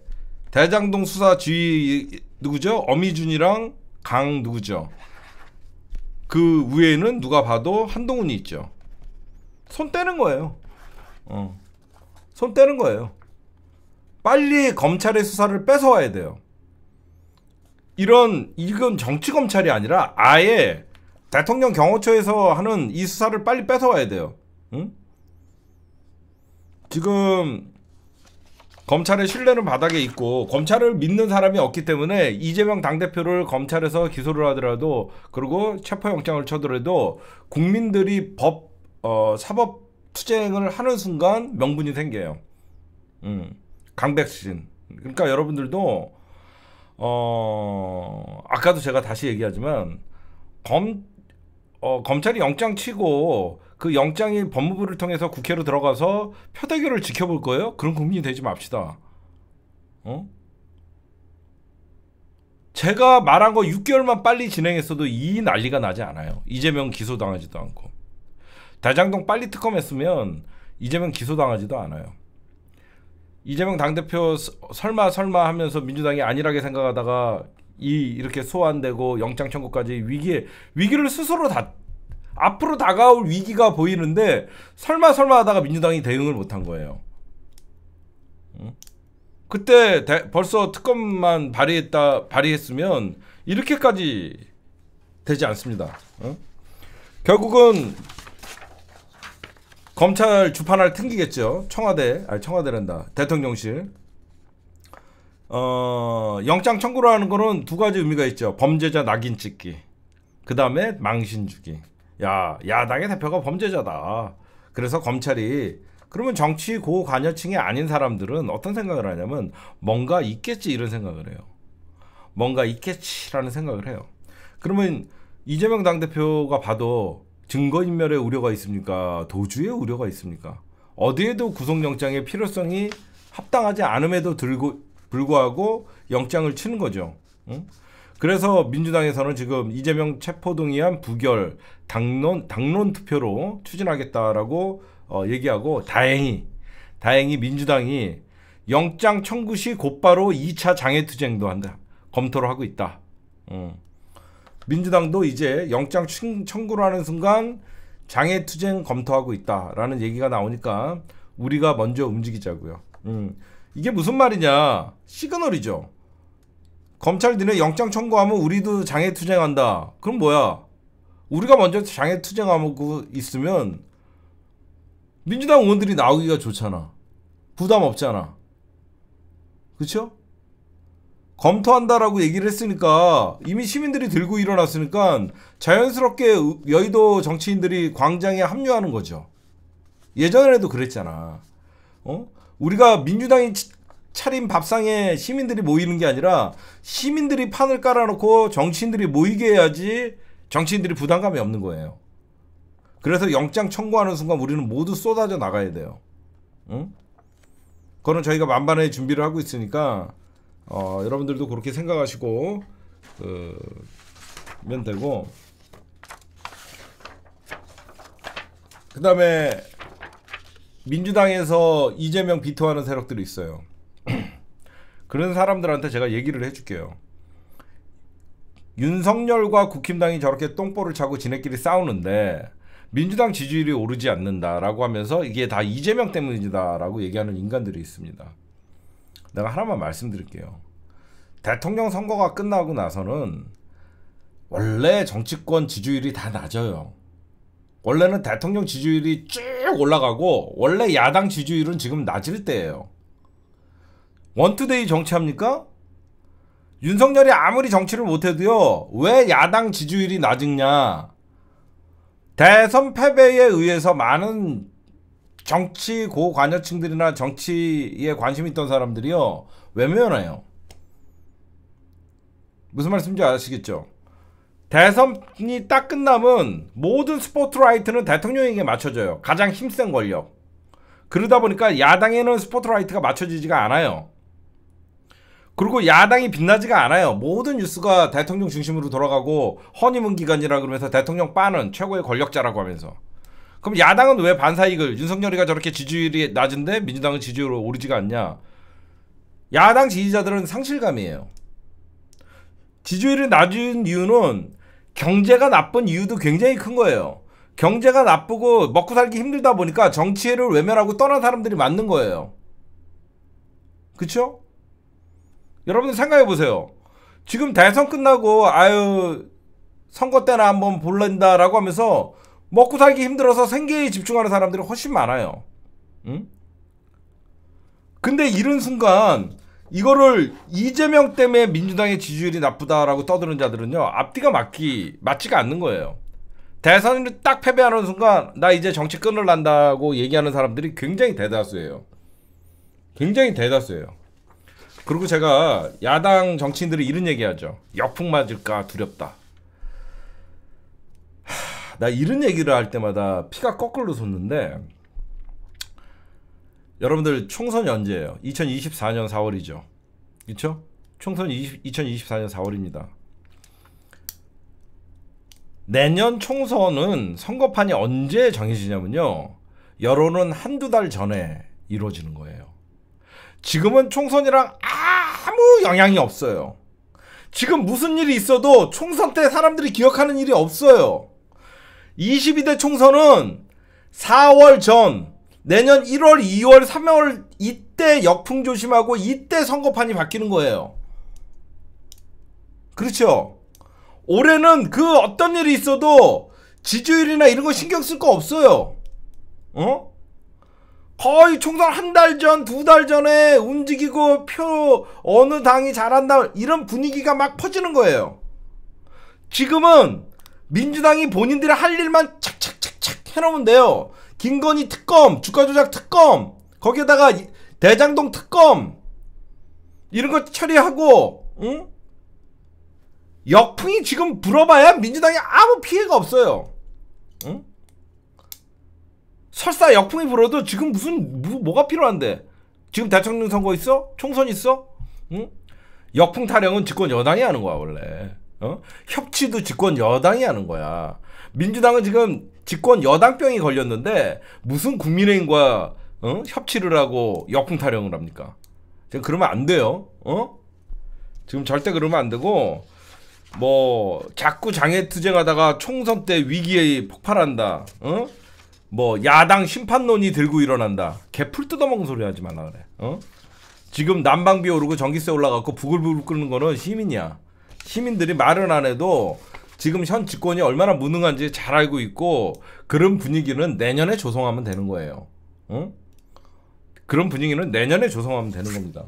[SPEAKER 1] 대장동 수사 지휘 누구죠? 어미준이랑 강 누구죠? 그 위에는 누가 봐도 한동훈이 있죠. 손 떼는 거예요. 어. 손 떼는 거예요. 빨리 검찰의 수사를 뺏어와야 돼요. 이런 이건 정치 검찰이 아니라 아예 대통령 경호처에서 하는 이 수사를 빨리 뺏어와야 돼요. 응? 지금 검찰의 신뢰는 바닥에 있고 검찰을 믿는 사람이 없기 때문에 이재명 당대표를 검찰에서 기소를 하더라도 그리고 체포영장을 쳐더라도 국민들이 법 어, 사법 투쟁을 하는 순간 명분이 생겨요. 음, 강백신. 그러니까 여러분들도 어, 아까도 제가 다시 얘기하지만 검 어, 검찰이 영장 치고 그 영장이 법무부를 통해서 국회로 들어가서 표대결을 지켜볼 거예요? 그런 국민이 되지 맙시다. 어? 제가 말한 거 6개월만 빨리 진행했어도 이 난리가 나지 않아요. 이재명 기소당하지도 않고. 대장동 빨리 특검했으면 이재명 기소당하지도 않아요. 이재명 당대표 설마 설마 하면서 민주당이 안일하게 생각하다가 이 이렇게 소환되고 영장 청구까지 위기에 위기를 스스로 다 앞으로 다가올 위기가 보이는데 설마 설마 하다가 민주당이 대응을 못한 거예요. 그때 대, 벌써 특검만 발의했다 발의했으면 이렇게까지 되지 않습니다. 응? 결국은 검찰 주판을 튕기겠죠. 청와대, 아니 청와대란다. 대통령실. 어, 영장 청구를 하는 거는 두 가지 의미가 있죠. 범죄자 낙인 찍기. 그 다음에 망신 주기. 야, 야당의 대표가 범죄자다. 그래서 검찰이 그러면 정치 고관여층이 아닌 사람들은 어떤 생각을 하냐면 뭔가 있겠지 이런 생각을 해요. 뭔가 있겠지라는 생각을 해요. 그러면 이재명 당대표가 봐도 증거인멸의 우려가 있습니까? 도주의 우려가 있습니까? 어디에도 구속영장의 필요성이 합당하지 않음에도 들고, 불구하고 영장을 치는 거죠. 응? 그래서 민주당에서는 지금 이재명 체포동의안 부결 당론 당론 투표로 추진하겠다라고 어, 얘기하고 다행히 다행히 민주당이 영장 청구 시 곧바로 2차 장애투쟁도 한다 검토를 하고 있다. 어. 민주당도 이제 영장 청구를 하는 순간 장애투쟁 검토하고 있다라는 얘기가 나오니까 우리가 먼저 움직이자고요. 음. 이게 무슨 말이냐? 시그널이죠. 검찰 니네 영장 청구하면 우리도 장애투쟁한다. 그럼 뭐야? 우리가 먼저 장애투쟁하고 있으면 민주당 의원들이 나오기가 좋잖아. 부담 없잖아. 그쵸? 검토한다라고 얘기를 했으니까 이미 시민들이 들고 일어났으니까 자연스럽게 여의도 정치인들이 광장에 합류하는 거죠. 예전에도 그랬잖아. 어? 우리가 민주당이 차린 밥상에 시민들이 모이는 게 아니라 시민들이 판을 깔아놓고 정치인들이 모이게 해야지 정치인들이 부담감이 없는 거예요. 그래서 영장 청구하는 순간 우리는 모두 쏟아져 나가야 돼요. 응? 그거는 저희가 만반의 준비를 하고 있으니까 어, 여러분들도 그렇게 생각하시고 그면 어, 되고 그 다음에 민주당에서 이재명 비토하는 세력들이 있어요. 그런 사람들한테 제가 얘기를 해줄게요. 윤석열과 국힘당이 저렇게 똥볼을 차고 지네끼리 싸우는데 민주당 지지율이 오르지 않는다라고 하면서 이게 다 이재명 때문이다라고 얘기하는 인간들이 있습니다. 내가 하나만 말씀드릴게요. 대통령 선거가 끝나고 나서는 원래 정치권 지지율이 다 낮아요. 원래는 대통령 지지율이 쭉 올라가고 원래 야당 지지율은 지금 낮을 때예요. 원투데이 정치합니까? 윤석열이 아무리 정치를 못해도요. 왜 야당 지지율이 낮으냐? 대선 패배에 의해서 많은 정치 고관여층들이나 정치에 관심 있던 사람들이요 외면해요. 무슨 말씀인지 아시겠죠? 대선이 딱 끝나면 모든 스포트라이트는 대통령에게 맞춰져요. 가장 힘센 권력. 그러다 보니까 야당에는 스포트라이트가 맞춰지지가 않아요. 그리고 야당이 빛나지가 않아요. 모든 뉴스가 대통령 중심으로 돌아가고 허니문 기간이라 그러면서 대통령 빠는 최고의 권력자라고 하면서. 그럼 야당은 왜 반사이익을 윤석열이가 저렇게 지지율이 낮은데 민주당은 지지율 오르지가 않냐? 야당 지지자들은 상실감이에요. 지지율이 낮은 이유는 경제가 나쁜 이유도 굉장히 큰 거예요. 경제가 나쁘고 먹고 살기 힘들다 보니까 정치를 외면하고 떠난 사람들이 맞는 거예요. 그쵸? 여러분들 생각해 보세요. 지금 대선 끝나고 아유 선거 때나 한번 볼란다라고 하면서 먹고 살기 힘들어서 생계에 집중하는 사람들이 훨씬 많아요. 응? 근데 이런 순간 이거를 이재명 때문에 민주당의 지지율이 나쁘다라고 떠드는 자들은요 앞뒤가 맞기 맞지가 않는 거예요. 대선을 딱 패배하는 순간 나 이제 정치 끊을란다고 얘기하는 사람들이 굉장히 대다수예요. 굉장히 대다수예요. 그리고 제가 야당 정치인들이 이런 얘기하죠. 역풍 맞을까 두렵다. 하... 나 이런 얘기를 할 때마다 피가 거꾸로 솟는데 여러분들 총선 연재예요. 2024년 4월이죠. 그렇죠? 총선 20, 2024년 4월입니다. 내년 총선은 선거판이 언제 정해지냐면요. 여론은 한두 달 전에 이루어지는 거예요. 지금은 총선이랑 아무 영향이 없어요. 지금 무슨 일이 있어도 총선 때 사람들이 기억하는 일이 없어요. 22대 총선은 4월 전 내년 1월, 2월, 3월 이때 역풍 조심하고 이때 선거판이 바뀌는 거예요. 그렇죠. 올해는 그 어떤 일이 있어도 지지율이나 이런 거 신경 쓸 거 없어요. 어? 거의 총선 한 달 전, 두 달 전에 움직이고 표 어느 당이 잘한다 이런 분위기가 막 퍼지는 거예요. 지금은 민주당이 본인들이 할 일만 착착착착 해놓으면 돼요. 김건희 특검, 주가 조작 특검, 거기에다가 대장동 특검 이런 거 처리하고, 응? 역풍이 지금 불어봐야 민주당이 아무 피해가 없어요. 응? 설사 역풍이 불어도 지금 무슨 뭐, 가 필요한데? 지금 대통령 선거 있어? 총선 있어? 응? 역풍 타령은 집권 여당이 하는 거야 원래. 어? 협치도 집권 여당이 하는 거야. 민주당은 지금 집권 여당병이 걸렸는데 무슨 국민의힘과 어? 협치를 하고 역풍 타령을 합니까? 지금 그러면 안 돼요. 어? 지금 절대 그러면 안 되고 뭐 자꾸 장애 투쟁하다가 총선 때 위기에 폭발한다. 어? 뭐 야당 심판론이 들고 일어난다. 개풀 뜯어먹는 소리 하지 마라 그래. 어? 지금 난방비 오르고 전기세 올라갔고 부글부글 끓는 거는 시민이야. 시민들이 말을안 해도 지금 현 집권이 얼마나 무능한지 잘 알고 있고 그런 분위기는 내년에 조성하면 되는 거예요. 응? 그런 분위기는 내년에 조성하면 되는 겁니다.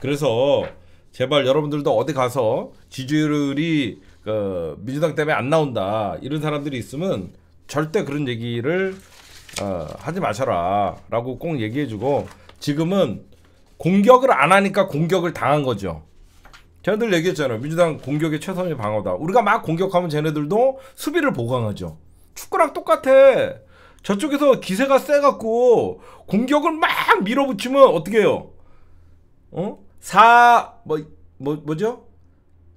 [SPEAKER 1] 그래서 제발 여러분들도 어디 가서 지지율이 어, 민주당 때문에 안 나온다 이런 사람들이 있으면 절대 그런 얘기를 어, 하지 마셔라라고 꼭 얘기해주고 지금은 공격을 안 하니까 공격을 당한 거죠. 쟤네들 얘기했잖아요. 민주당 공격의 최선의 방어다. 우리가 막 공격하면 쟤네들도 수비를 보강하죠. 축구랑 똑같아. 저쪽에서 기세가 세갖고 공격을 막 밀어붙이면 어떻게 해요? 어? 4, 뭐, 뭐, 뭐죠?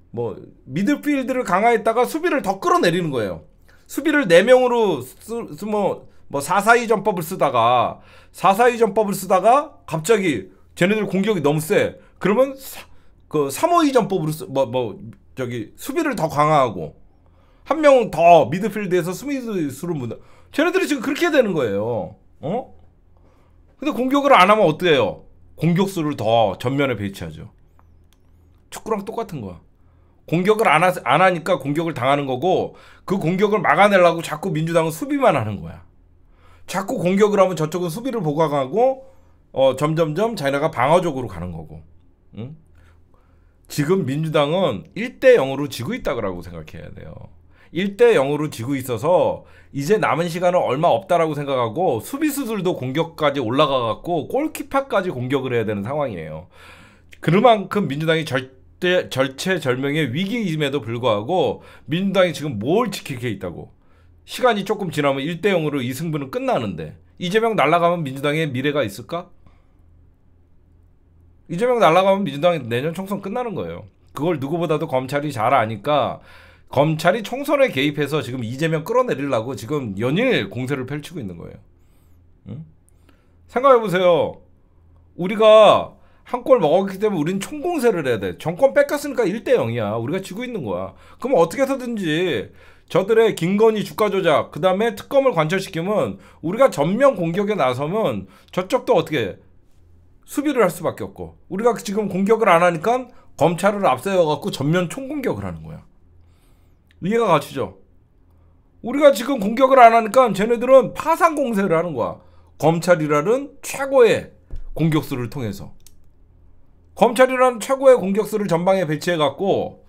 [SPEAKER 1] 뭐, 미드필드를 강화했다가 수비를 더 끌어내리는 거예요. 수비를 4명으로 쓰, 쓰, 뭐, 뭐, 442 전법을 쓰다가, 442 전법을 쓰다가, 갑자기 쟤네들 공격이 너무 세. 그러면 사, 그 3호이전법으로 뭐뭐 뭐 저기 수비를 더 강화하고 한 명 더 미드필드에서 스미스를 문다. 쟤네들이 지금 그렇게 되는 거예요. 어? 근데 공격을 안 하면 어때요? 공격수를 더 전면에 배치하죠. 축구랑 똑같은 거야. 공격을 안, 하, 안 하니까 공격을 당하는 거고 그 공격을 막아내려고 자꾸 민주당은 수비만 하는 거야. 자꾸 공격을 하면 저쪽은 수비를 보강하고 어, 점점점 자기네가 방어적으로 가는 거고. 응? 지금 민주당은 1대 0으로 지고 있다고 생각해야 돼요. 1대 0으로 지고 있어서 이제 남은 시간은 얼마 없다라고 생각하고 수비수들도 공격까지 올라가 갖고 골키퍼까지 공격을 해야 되는 상황이에요. 그만큼 민주당이 절대 절체절명의 위기임에도 불구하고 민주당이 지금 뭘 지킬 게 있다고. 시간이 조금 지나면 1대 0으로 이 승부는 끝나는데 이재명 날라가면 민주당의 미래가 있을까? 이재명 날라가면 민주당이 내년 총선 끝나는 거예요. 그걸 누구보다도 검찰이 잘 아니까 검찰이 총선에 개입해서 지금 이재명 끌어내리려고 지금 연일 공세를 펼치고 있는 거예요. 응? 생각해 보세요. 우리가 한 골 먹었기 때문에 우린 총공세를 해야 돼. 정권 뺏겼으니까 1대 0이야. 우리가 지고 있는 거야. 그럼 어떻게 해서든지 저들의 김건희 주가 조작, 그 다음에 특검을 관철시키면 우리가 전면 공격에 나서면 저쪽도 어떻게 해? 수비를 할 수밖에 없고 우리가 지금 공격을 안 하니까 검찰을 앞세워 갖고 전면 총공격을 하는 거야. 이해가 가시죠? 우리가 지금 공격을 안 하니까 쟤네들은 파상 공세를 하는 거야. 검찰이라는 최고의 공격수를 통해서 검찰이라는 최고의 공격수를 전방에 배치해 갖고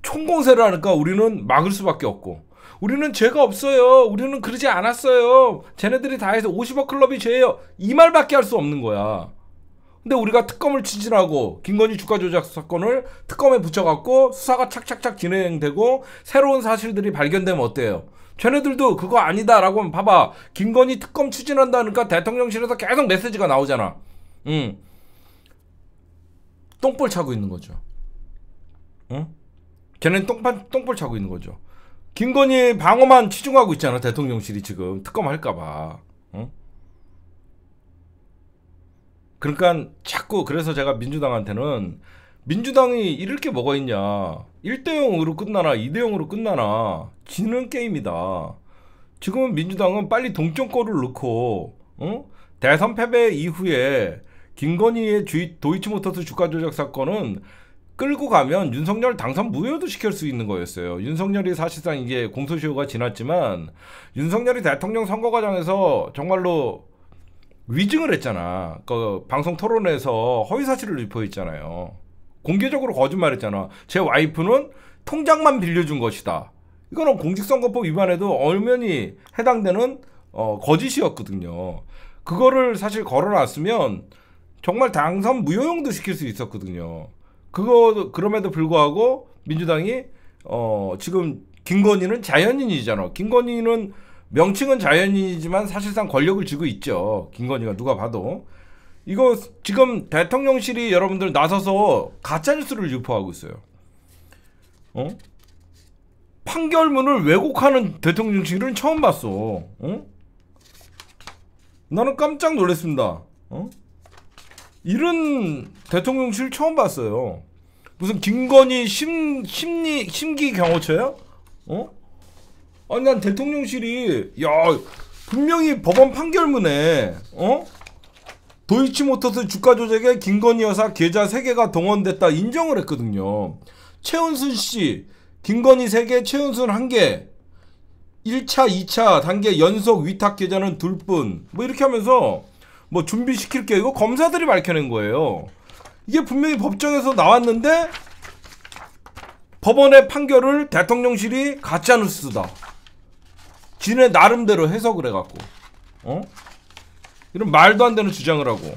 [SPEAKER 1] 총공세를 하니까 우리는 막을 수밖에 없고 우리는 죄가 없어요. 우리는 그러지 않았어요. 쟤네들이 다 해서 50억 클럽이 죄예요. 이 말밖에 할 수 없는 거야. 근데 우리가 특검을 추진하고 김건희 주가 조작 사건을 특검에 붙여갖고 수사가 착착착 진행되고 새로운 사실들이 발견되면 어때요? 쟤네들도 그거 아니다라고 하면 봐봐. 김건희 특검 추진한다니까 대통령실에서 계속 메시지가 나오잖아. 응. 똥볼 차고 있는 거죠. 응? 쟤는 똥판, 똥볼 차고 있는 거죠. 김건희 방어만 치중하고 있잖아, 대통령실이 지금. 특검 할까봐. 그러니까 자꾸 그래서 제가 민주당한테는 민주당이 이럴 게 뭐가 있냐. 1대0으로 끝나나 2대0으로 끝나나 지는 게임이다. 지금은 민주당은 빨리 동점골을 넣고 어? 대선 패배 이후에 김건희의 주의, 도이치모터스 주가 조작 사건은 끌고 가면 윤석열 당선 무효도 시킬 수 있는 거였어요. 윤석열이 사실상 이게 공소시효가 지났지만 윤석열이 대통령 선거 과정에서 정말로 위증을 했잖아. 그 방송 토론에서 허위 사실을 유포했잖아요. 공개적으로 거짓말했잖아. 제 와이프는 통장만 빌려준 것이다. 이거는 공직선거법 위반에도 엄연히 해당되는 어, 거짓이었거든요. 그거를 사실 걸어놨으면 정말 당선 무효용도 시킬 수 있었거든요. 그거 그럼에도 불구하고 민주당이 어, 지금 김건희는 자연인이잖아. 김건희는 명칭은 자연인이지만 사실상 권력을 쥐고 있죠. 김건희가 누가 봐도. 이거 지금 대통령실이 여러분들 나서서 가짜뉴스를 유포하고 있어요. 어? 판결문을 왜곡하는 대통령실은 처음 봤어. 어? 나는 깜짝 놀랐습니다. 어? 이런 대통령실 처음 봤어요. 무슨 김건희 심, 심리, 심기 경호처요? 어? 아니 난 대통령실이 야 분명히 법원 판결문에 어? 도이치모터스 주가 조작에 김건희 여사 계좌 3개가 동원됐다 인정을 했거든요. 최은순 씨, 김건희 3개, 최은순 1개. 1차, 2차 단계 연속 위탁 계좌는 둘뿐. 뭐 이렇게 하면서 뭐 준비시킬게요. 이거 검사들이 밝혀낸 거예요. 이게 분명히 법정에서 나왔는데 법원의 판결을 대통령실이 가짜뉴스다. 지네 나름대로 해석을 해갖고 어? 이런 말도 안 되는 주장을 하고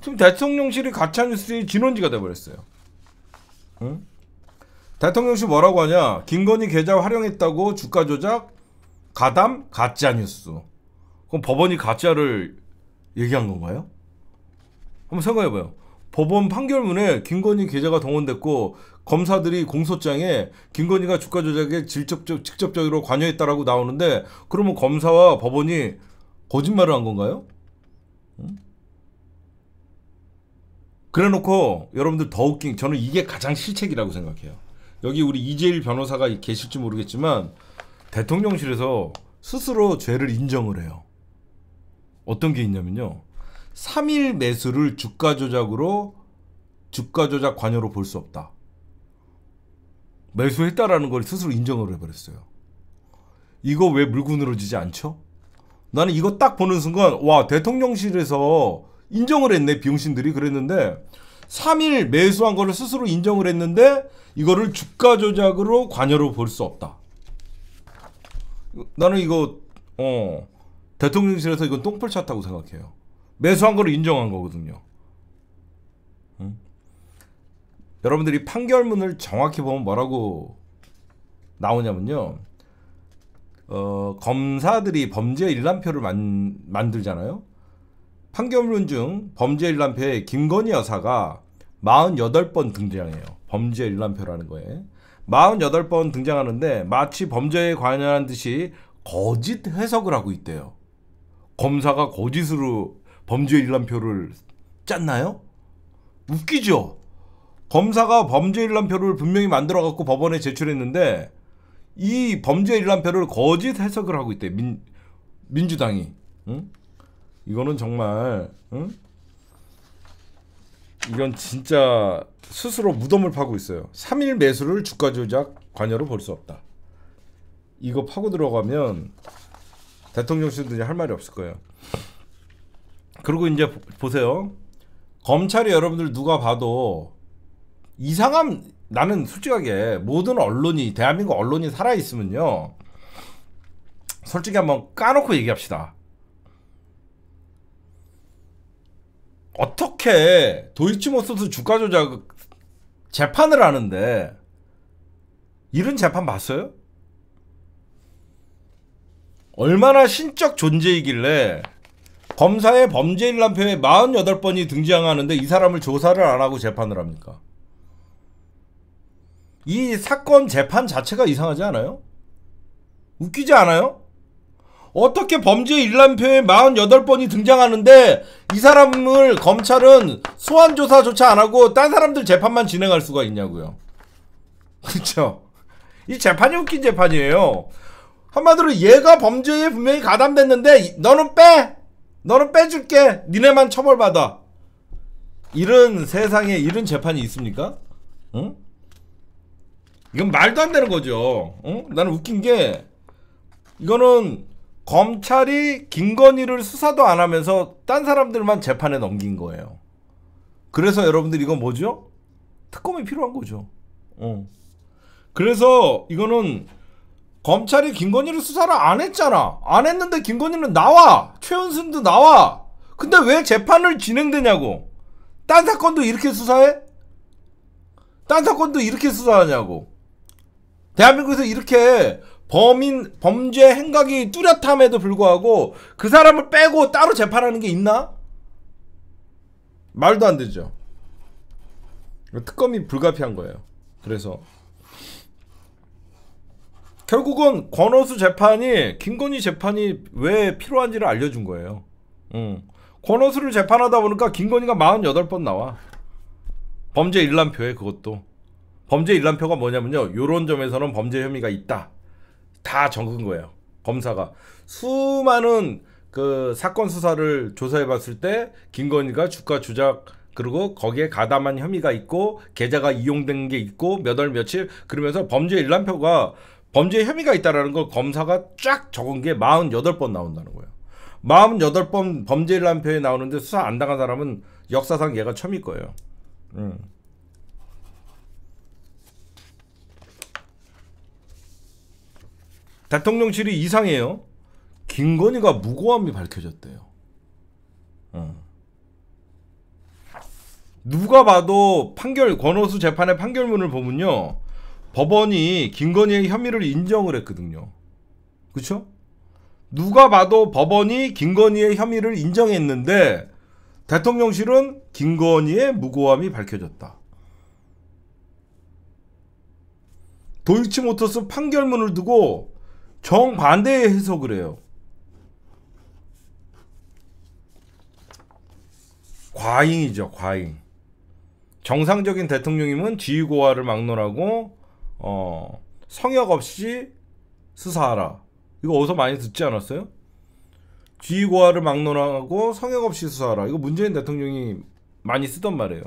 [SPEAKER 1] 지금 대통령실이 가짜뉴스의 진원지가 돼버렸어요 응? 대통령실 뭐라고 하냐 김건희 계좌 활용했다고 주가 조작 가담 가짜뉴스 그럼 법원이 가짜를 얘기한 건가요? 한번 생각해봐요 법원 판결문에 김건희 계좌가 동원됐고 검사들이 공소장에 김건희가 주가 조작에 직접적, 직접적으로 관여했다라고 나오는데 그러면 검사와 법원이 거짓말을 한 건가요? 응? 그래놓고 여러분들 더 웃긴 저는 이게 가장 실책이라고 생각해요. 여기 우리 이재일 변호사가 계실지 모르겠지만 대통령실에서 스스로 죄를 인정을 해요. 어떤 게 있냐면요. 3일 매수를 주가 조작으로 주가 조작 관여로 볼 수 없다. 매수했다라는 걸 스스로 인정을 해버렸어요. 이거 왜 물군으로 지지 않죠? 나는 이거 딱 보는 순간 와 대통령실에서 인정을 했네 비용신들이 그랬는데 3일 매수한 거를 스스로 인정을 했는데 이거를 주가 조작으로 관여로 볼 수 없다. 나는 이거 어 대통령실에서 이건 똥볼 찼다고 생각해요. 매수한 거를 인정한 거거든요. 여러분들이 판결문을 정확히 보면 뭐라고 나오냐면요. 어, 검사들이 범죄 일람표를 만, 만들잖아요. 판결문 중 범죄 일람표에 김건희 여사가 48번 등장해요. 범죄 일람표라는 거에. 48번 등장하는데 마치 범죄에 관여한 듯이 거짓 해석을 하고 있대요. 검사가 거짓으로 범죄 일람표를 짰나요? 웃기죠? 검사가 범죄 일람표를 분명히 만들어 갖고 법원에 제출했는데 이 범죄 일람표를 거짓 해석을 하고 있대 민 민주당이. 응? 이거는 정말 응? 이건 진짜 스스로 무덤을 파고 있어요. 3일 매수를 주가 조작 관여로 볼 수 없다. 이거 파고 들어가면 대통령실도 이제 할 말이 없을 거예요. 그리고 이제 보세요. 검찰이 여러분들 누가 봐도 이상함 나는 솔직하게 모든 언론이 대한민국 언론이 살아 있으면요. 솔직히 한번 까놓고 얘기합시다. 어떻게 도이치모터스 주가 조작 재판을 하는데 이런 재판 봤어요? 얼마나 신적 존재이길래 검사의 범죄인 남표에 48번이 등장하는데 이 사람을 조사를 안 하고 재판을 합니까? 이 사건 재판 자체가 이상하지 않아요? 웃기지 않아요? 어떻게 범죄 일람표에 48번이 등장하는데 이 사람을 검찰은 소환 조사조차 안 하고 딴 사람들 재판만 진행할 수가 있냐고요. 그렇죠? 이 재판이 웃긴 재판이에요. 한마디로 얘가 범죄에 분명히 가담됐는데 너는 빼. 너는 빼줄게. 니네만 처벌받아. 이런 세상에 이런 재판이 있습니까? 응? 이건 말도 안 되는 거죠. 어? 나는 웃긴 게 이거는 검찰이 김건희를 수사도 안 하면서 딴 사람들만 재판에 넘긴 거예요. 그래서 여러분들 이건 뭐죠? 특검이 필요한 거죠. 어. 그래서 이거는 검찰이 김건희를 수사를 안 했잖아. 안 했는데 김건희는 나와. 최은순도 나와. 근데 왜 재판을 진행되냐고. 딴 사건도 이렇게 수사해? 딴 사건도 이렇게 수사하냐고. 대한민국에서 이렇게 범인 범죄 행각이 뚜렷함에도 불구하고 그 사람을 빼고 따로 재판하는 게 있나? 말도 안 되죠. 특검이 불가피한 거예요. 그래서 결국은 권오수 재판이 김건희 재판이 왜 필요한지를 알려준 거예요. 응. 권오수를 재판하다 보니까 김건희가 48번 나와. 범죄 일람표에 그것도. 범죄 일람표가 뭐냐면요. 요런 점에서는 범죄 혐의가 있다. 다 적은 거예요. 검사가 수많은 그 사건 수사를 조사해 봤을 때 김건희가 주가 조작 그리고 거기에 가담한 혐의가 있고 계좌가 이용된 게 있고 몇 월 며칠 그러면서 범죄 일람표가 범죄 혐의가 있다라는 걸 검사가 쫙 적은 게 48번 나온다는 거예요. 48번 범죄 일람표에 나오는데 수사 안 당한 사람은 역사상 얘가 처음일 거예요. 음. 대통령실이 이상해요. 김건희가 무고함이 밝혀졌대요. 어. 누가 봐도 판결 권오수 재판의 판결문을 보면요. 법원이 김건희의 혐의를 인정을 했거든요. 그렇 누가 봐도 법원이 김건희의 혐의를 인정했는데 대통령실은 김건희의 무고함이 밝혀졌다. 도이치모터스 판결문을 두고 정반대의 해석을 해요. 과잉이죠, 과잉. 정상적인 대통령임은 지휘고하를 막론하고 어, 성역 없이 수사하라. 이거 어디서 많이 듣지 않았어요? 지휘고하를 막론하고 성역 없이 수사하라. 이거 문재인 대통령이 많이 쓰던 말이에요.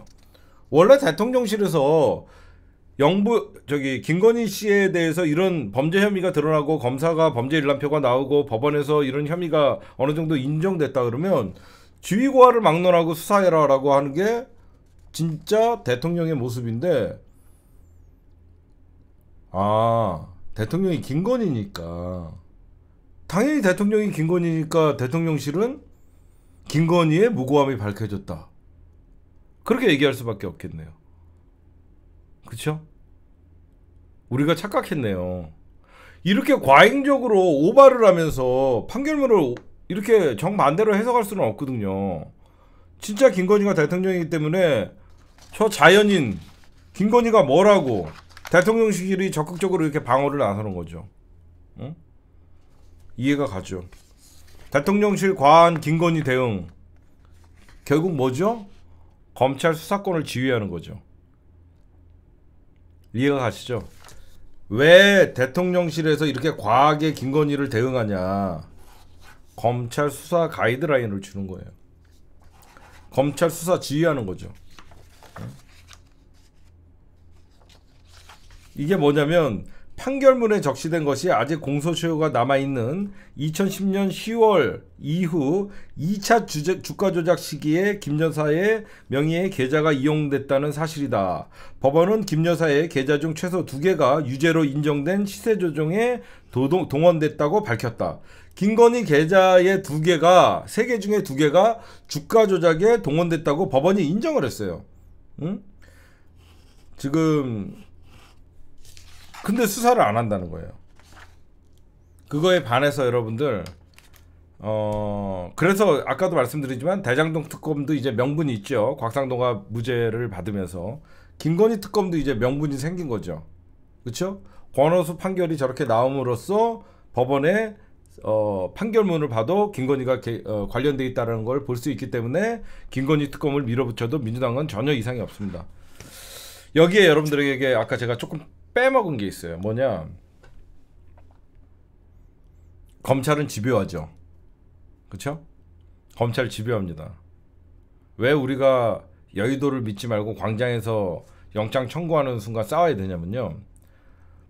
[SPEAKER 1] 원래 대통령실에서 영부 저기 김건희 씨에 대해서 이런 범죄 혐의가 드러나고 검사가 범죄 일람표가 나오고 법원에서 이런 혐의가 어느 정도 인정됐다 그러면 지휘고하를 막론하고 수사해라라고 하는 게 진짜 대통령의 모습인데 아 대통령이 김건희니까 당연히 대통령이 김건희니까 대통령실은 김건희의 무고함이 밝혀졌다 그렇게 얘기할 수밖에 없겠네요. 그쵸? 우리가 착각했네요. 이렇게 과잉적으로 오바를 하면서 판결문을 이렇게 정반대로 해석할 수는 없거든요. 진짜 김건희가 대통령이기 때문에 저 자연인 김건희가 뭐라고 대통령실이 적극적으로 이렇게 방어를 나서는 거죠. 응? 이해가 가죠. 대통령실 과한 김건희 대응 결국 뭐죠? 검찰 수사권을 지휘하는 거죠. 이해가시죠? 왜 대통령실에서 이렇게 과하게 김건희를 대응하냐? 검찰 수사 가이드라인을 주는 거예요. 검찰 수사 지휘하는 거죠. 이게 뭐냐면 판결문에 적시된 것이 아직 공소시효가 남아있는 2010년 10월 이후 2차 주제, 주가 조작 시기에 김 여사의 명의의 계좌가 이용됐다는 사실이다. 법원은 김 여사의 계좌 중 최소 두개가 유죄로 인정된 시세 조정에 도동, 동원됐다고 밝혔다. 김건희 계좌의 두개가세 개 중에 두개가 주가 조작에 동원됐다고 법원이 인정을 했어요. 응? 지금 근데 수사를 안 한다는 거예요. 그거에 반해서 여러분들 어 그래서 아까도 말씀드리지만 대장동 특검도 이제 명분이 있죠. 곽상동가 무죄를 받으면서 김건희 특검도 이제 명분이 생긴 거죠. 그렇죠? 권오수 판결이 저렇게 나옴으로써 법원의 어, 판결문을 봐도 김건희가 어, 관련돼 있다는 걸 볼 수 있기 때문에 김건희 특검을 밀어붙여도 민주당은 전혀 이상이 없습니다. 여기에 여러분들에게 아까 제가 조금 빼먹은 게 있어요. 뭐냐 검찰은 집요하죠. 그렇죠? 검찰 집요합니다. 왜 우리가 여의도를 믿지 말고 광장에서 영장 청구하는 순간 싸워야 되냐면요.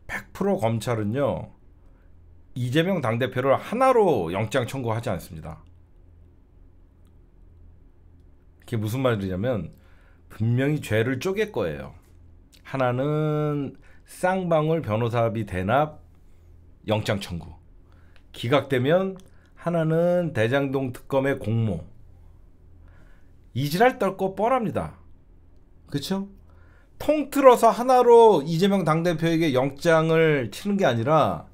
[SPEAKER 1] 100% 검찰은요. 이재명 당대표를 하나로 영장 청구하지 않습니다. 그게 무슨 말이냐면 분명히 죄를 쪼갤 거예요. 하나는 쌍방울 변호사비 대납 영장 청구. 기각되면 하나는 대장동 특검의 공모. 이질할떨고 뻔합니다. 그쵸 통틀어서 하나로 이재명 당대표에게 영장을 치는 게 아니라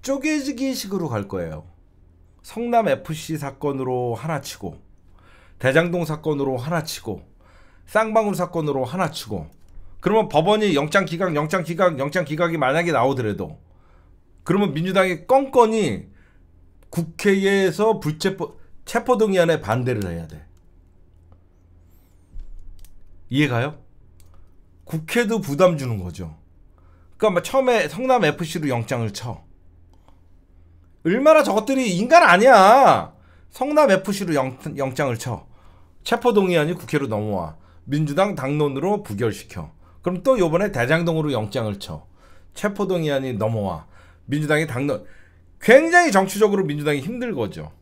[SPEAKER 1] 쪼개지기 식으로 갈 거예요. 성남 FC 사건으로 하나 치고 대장동 사건으로 하나 치고 쌍방울 사건으로 하나 치고 그러면 법원이 영장 기각, 영장 기각, 영장 기각이 만약에 나오더라도 그러면 민주당이 껌껌이 국회에서 불체포 체포 동의안에 반대를 해야 돼. 이해가요? 국회도 부담 주는 거죠. 그러니까 뭐 처음에 성남 FC로 영장을 쳐. 얼마나 저것들이 인간 아니야. 성남 FC로 영, 영장을 쳐. 체포 동의안이 국회로 넘어와. 민주당 당론으로 부결시켜. 그럼 또 요번에 대장동으로 영장을 쳐. 체포동의안이 넘어와. 민주당이 당론 굉장히 정치적으로 민주당이 힘들 거죠.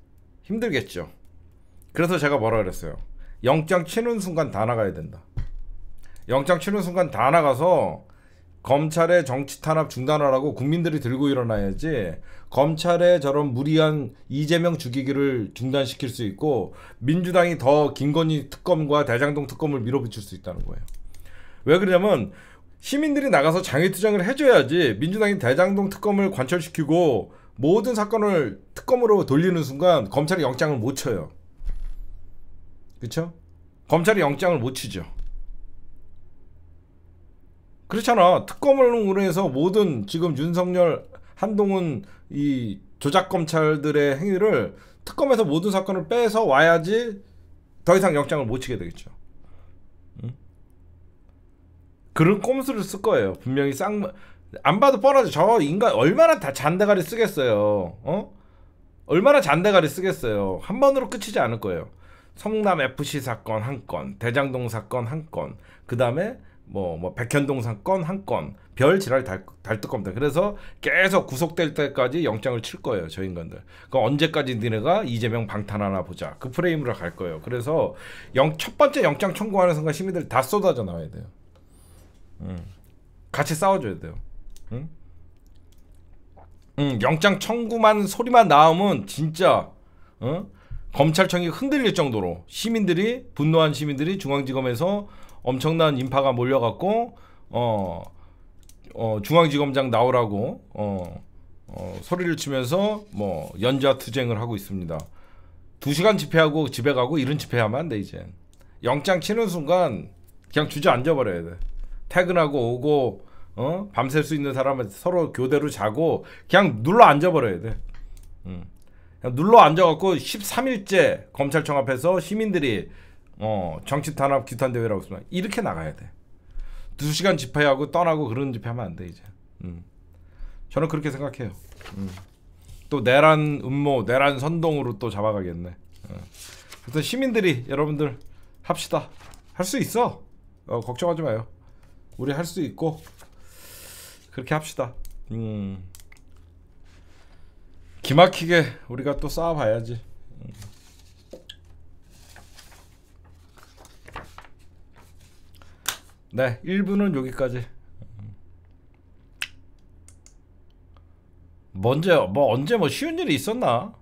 [SPEAKER 1] 힘들겠죠. 그래서 제가 뭐라 그랬어요. 영장 치는 순간 다 나가야 된다. 영장 치는 순간 다 나가서 검찰의 정치 탄압 중단하라고 국민들이 들고 일어나야지 검찰의 저런 무리한 이재명 죽이기를 중단시킬 수 있고 민주당이 더 김건희 특검과 대장동 특검을 밀어붙일 수 있다는 거예요. 왜 그러냐면 시민들이 나가서 장외 투쟁을 해줘야지 민주당이 대장동 특검을 관철시키고 모든 사건을 특검으로 돌리는 순간 검찰이 영장을 못 쳐요. 그렇죠? 검찰이 영장을 못 치죠. 그렇잖아. 특검을 해서 모든 지금 윤석열, 한동훈 이 조작 검찰들의 행위를 특검에서 모든 사건을 빼서 와야지 더 이상 영장을 못 치게 되겠죠. 그런 꼼수를 쓸 거예요. 분명히 쌍, 안 봐도 뻔하죠. 저 인간 얼마나 다 잔대가리 쓰겠어요. 어? 얼마나 잔대가리 쓰겠어요. 한 번으로 끝이지 않을 거예요. 성남 FC 사건 한 건, 대장동 사건 한 건, 그 다음에 뭐, 뭐, 백현동 사건 한 건, 별 지랄 달, 달뜰 겁니다. 그래서 계속 구속될 때까지 영장을 칠 거예요, 저 인간들. 그 언제까지 니네가 이재명 방탄하나 보자. 그 프레임으로 갈 거예요. 그래서 영, 첫 번째 영장 청구하는 순간 시민들 다 쏟아져 나와야 돼요. 같이 싸워줘야 돼요. 응? 응, 음, 영장 청구만 소리만 나오면 진짜 응? 어? 검찰청이 흔들릴 정도로 시민들이 분노한 시민들이 중앙지검에서 엄청난 인파가 몰려갔고 어, 어 중앙지검장 나오라고 어, 어, 소리를 치면서 뭐 연좌 투쟁을 하고 있습니다. 두 시간 집회하고 집에 가고 이런 집회하면 안돼 이제 영장 치는 순간 그냥 주저앉아 버려야 돼. 퇴근하고 오고 어? 밤샐 수 있는 사람은 서로 교대로 자고 그냥 눌러 앉아버려야 돼. 음. 눌러 앉아갖고 13일째 검찰청 앞에서 시민들이 어, 정치 탄압 기탄 대회라고 쓰면 이렇게 나가야 돼. 두 시간 집회하고 떠나고 그런 집회하면 안 돼 이제. 음. 저는 그렇게 생각해요. 음. 또 내란 음모, 내란 선동으로 또 잡아가겠네. 어. 그래서 시민들이 여러분들 합시다. 할 수 있어. 어, 걱정하지 마요. 우리 할 수 있고 그렇게 합시다. 음. 기막히게 우리가 또쌓아봐야지 음. 네, 1부는 여기까지. 언제 음. 뭐 언제 뭐 쉬운 일이 있었나?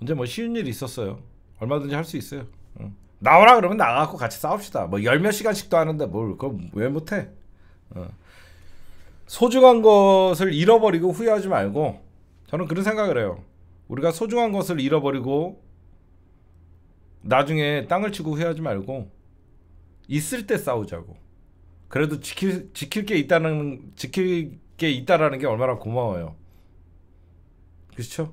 [SPEAKER 1] 언제 뭐 쉬운 일이 있었어요? 얼마든지 할 수 있어요. 나오라 그러면 나가고 같이 싸웁시다. 뭐 열 몇 시간씩도 하는데 뭘그걸왜 못해? 어. 소중한 것을 잃어버리고 후회하지 말고 저는 그런 생각을 해요. 우리가 소중한 것을 잃어버리고 나중에 땅을 치고 후회하지 말고 있을 때 싸우자고. 그래도 지킬 지킬 게 있다는 지킬 게 있다라는 게 얼마나 고마워요. 그렇죠?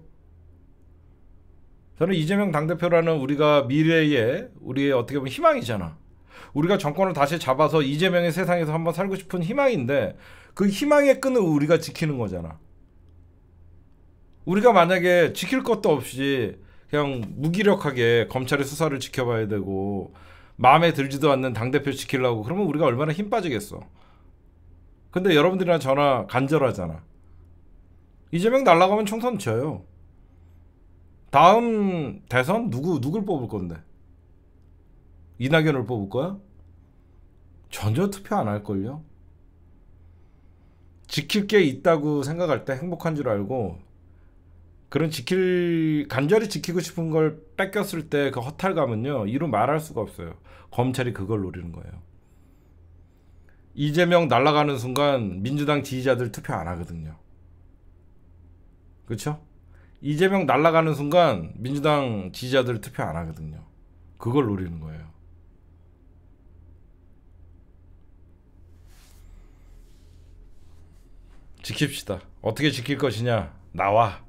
[SPEAKER 1] 저는 이재명 당대표라는 우리가 미래에 우리의 어떻게 보면 희망이잖아. 우리가 정권을 다시 잡아서 이재명의 세상에서 한번 살고 싶은 희망인데 그 희망의 끈을 우리가 지키는 거잖아. 우리가 만약에 지킬 것도 없이 그냥 무기력하게 검찰의 수사를 지켜봐야 되고 마음에 들지도 않는 당대표 지키려고 그러면 우리가 얼마나 힘 빠지겠어. 근데 여러분들이나 전화 간절하잖아. 이재명 날라가면 총선 쳐요 다음 대선 누구 누굴 뽑을 건데? 이낙연을 뽑을 거야? 전혀 투표 안 할 걸요. 지킬 게 있다고 생각할 때 행복한 줄 알고 그런 지킬 간절히 지키고 싶은 걸 뺏겼을 때 그 허탈감은요 이루 말할 수가 없어요. 검찰이 그걸 노리는 거예요. 이재명 날아가는 순간 민주당 지지자들 투표 안 하거든요. 그렇죠? 이재명 날아가는 순간 민주당 지지자들 투표 안 하거든요. 그걸 노리는 거예요. 지킵시다. 어떻게 지킬 것이냐? 나와.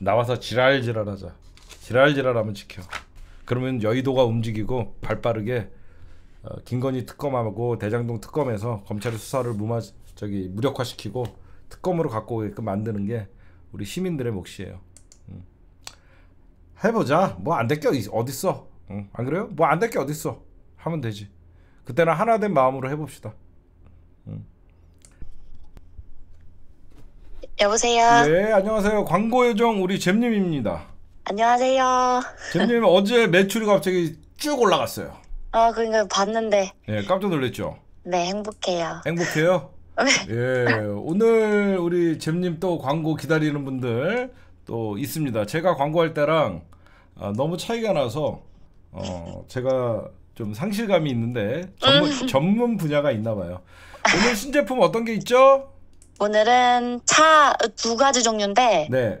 [SPEAKER 1] 나와서 지랄지랄하자. 지랄지랄하면 지켜. 그러면 여의도가 움직이고 발빠르게 어, 김건희 특검하고 대장동 특검에서 검찰의 수사를 무마 저기 무력화시키고 특검으로 갖고 오게끔 만드는 게 우리 시민들의 몫이에요. 음. 해보자. 뭐 안될게어디있어 음. 안 그래요? 뭐 안될게어디있어 하면 되지. 그때는 하나 된 마음으로 해봅시다. 음.
[SPEAKER 2] 여보세요.
[SPEAKER 1] 네, 안녕하세요. 광고 요정 우리 잼님입니다.
[SPEAKER 2] 안녕하세요.
[SPEAKER 1] 잼님 어제 매출이 갑자기 쭉 올라갔어요.
[SPEAKER 2] 아, 어, 그러니까 봤는데.
[SPEAKER 1] 네, 깜짝 놀랐죠.
[SPEAKER 2] 네, 행복해요.
[SPEAKER 1] 행복해요? 예, 오늘 우리 잼님 또 광고 기다리는 분들 또 있습니다. 제가 광고할 때랑 아, 너무 차이가 나서 어, 제가 좀 상실감이 있는데 전문, 음. 전문 분야가 있나 봐요. 오늘 신제품 어떤 게 있죠? 오늘은
[SPEAKER 2] 차 두 가지 종류인데 네.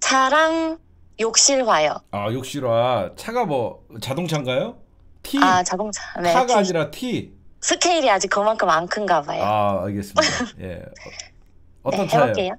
[SPEAKER 2] 차랑 욕실화요.
[SPEAKER 1] 아, 욕실화. 차가 뭐 자동차인가요?
[SPEAKER 2] T. 아, 자동차. 네, 차가 T. 아니라 T. 스케일이 아직 그만큼 안 큰가 봐요.
[SPEAKER 1] 아, 알겠습니다. 예. 네, 어떤 네, 차예요?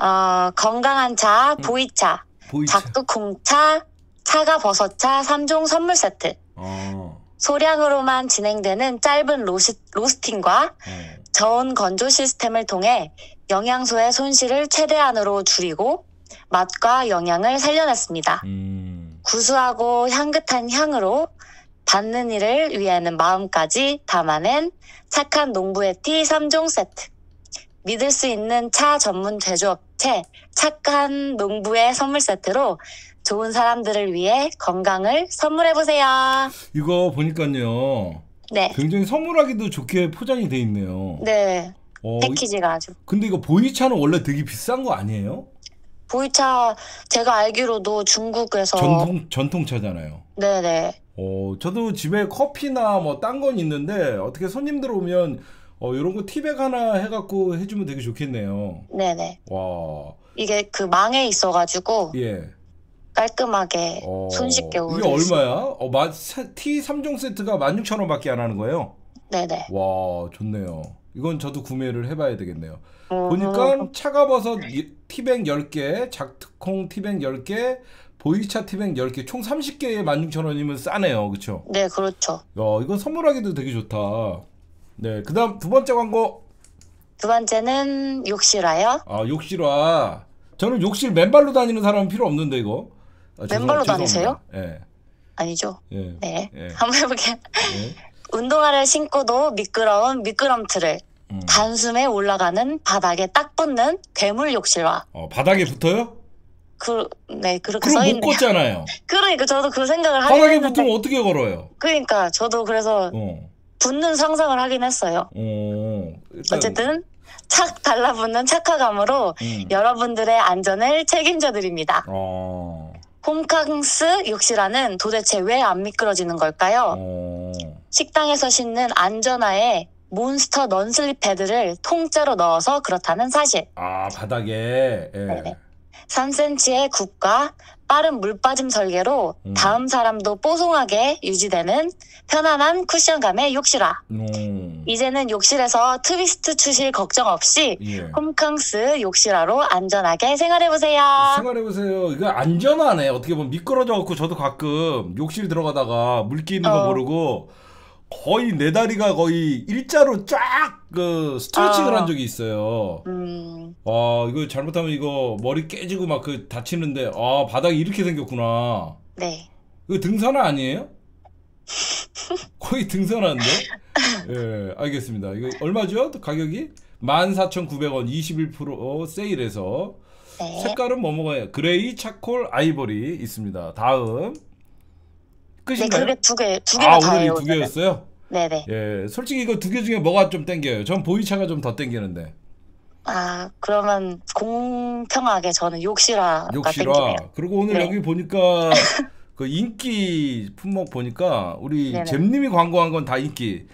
[SPEAKER 2] 어, 건강한 차, 음. 보이차, 보이차. 작두콩차, 차가 버섯차 3종 선물 세트. 어. 소량으로만 진행되는 짧은 로시, 로스팅과 네. 저온 건조 시스템을 통해 영양소의 손실을 최대한으로 줄이고 맛과 영양을 살려냈습니다. 음. 구수하고 향긋한 향으로 받는 이를 위하는 마음까지 담아낸 착한 농부의 티 3종 세트. 믿을 수 있는 차 전문 제조업체 착한 농부의 선물 세트로 좋은 사람들을 위해 건강을 선물해보세요.
[SPEAKER 1] 이거 보니까요. 네. 굉장히 선물하기도 좋게 포장이 돼 있네요. 네. 어, 패키지가 아주. 근데 이거 보이차는 원래 되게 비싼 거 아니에요?
[SPEAKER 2] 보이차 제가 알기로도 중국에서 전통
[SPEAKER 1] 전통차잖아요. 네네. 네. 어, 저도 집에 커피나 뭐 딴 건 있는데 어떻게 손님들 오면 어, 요런 거 티백 하나 해갖고 해주면 되게 좋겠네요. 네네. 와.
[SPEAKER 2] 이게 그 망에 있어가지고. 예. 깔끔하게
[SPEAKER 1] 어, 손쉽게 올릴 이게 얼마야? 어, 마, 티 3종 세트가 16,000원밖에 안 하는 거예요? 네네. 와, 좋네요. 이건 저도 구매를 해봐야 되겠네요. 음... 보니까 차가버섯 티백 10개, 작특콩 티백 10개, 보이차 티백 10개 총 30개에 16,000원이면 싸네요. 그렇죠? 네, 그렇죠. 야, 이건 선물하기도 되게 좋다. 네, 그다음 두 번째 광고. 두 번째는 욕실화요. 아, 욕실화. 저는 욕실 맨발로 다니는 사람은 필요 없는데 이거. 아, 맨발로 죄송합니다. 다니세요? 예. 네. 아니죠. 예. 네. 예. 한번
[SPEAKER 2] 해볼게요. 예. 운동화를 신고도 미끄러운 미끄럼틀을 음. 단숨에 올라가는 바닥에 딱 붙는 괴물 욕실화.
[SPEAKER 1] 어, 바닥에 붙어요?
[SPEAKER 2] 그, 네, 그렇게 그럼 써있네요. 걷잖아요. 그러니까 저도 그 생각을 하긴 바닥에
[SPEAKER 1] 붙으면 어떻게 걸어요?
[SPEAKER 2] 그러니까 저도 그래서 어. 붙는 상상을 하긴 했어요.
[SPEAKER 1] 어. 일단, 어쨌든
[SPEAKER 2] 착 달라붙는 착화감으로 음. 여러분들의 안전을 책임져 드립니다. 어. 홈캉스 욕실안는 도대체 왜 안 미끄러지는 걸까요? 어. 식당에서 신는 안전화에 몬스터 넌슬립 패드를 통째로 넣어서 그렇다는 사실.
[SPEAKER 1] 아, 바닥에. 예. 네네.
[SPEAKER 2] 3cm의 굽과 빠른 물빠짐 설계로 음. 다음 사람도 뽀송하게 유지되는 편안한 쿠션감의 욕실화.
[SPEAKER 1] 음.
[SPEAKER 2] 이제는 욕실에서 트위스트 추실 걱정 없이 예. 홈캉스 욕실화로 안전하게 생활해보세요.
[SPEAKER 1] 생활해보세요. 이거 안전하네. 어떻게 보면 미끄러져갖고 저도 가끔 욕실 들어가다가 물기 있는 거 어. 모르고 거의 내 네 다리가 거의 일자로 쫙 그 스트레칭을 아. 한 적이 있어요. 음. 아 이거 잘못하면 이거 머리 깨지고 막 그 다치는데 아 바닥이 이렇게 생겼구나. 네. 이 등산화 아니에요? 거의 등산화인데. 예, 알겠습니다. 이거 얼마죠? 가격이? 14,900원 21% 세일해서 네. 색깔은 뭐 뭐가 그레이, 차콜, 아이보리 있습니다. 다음 끝인가요? 네, 그게 두 개, 두 아, 개가 아, 다예요. 두 개였어요? 네네. 네. 예, 솔직히 이거 두 개 중에 뭐가 좀 땡겨요? 전 보이차가 좀 더 땡기는데.
[SPEAKER 2] 아, 그러면 공평하게 저는 욕실화가 욕실화. 땡기네요.
[SPEAKER 1] 그리고 오늘 네. 여기 보니까 그 인기 품목 보니까 우리 네, 네. 잼님이 광고한 건 다 인기.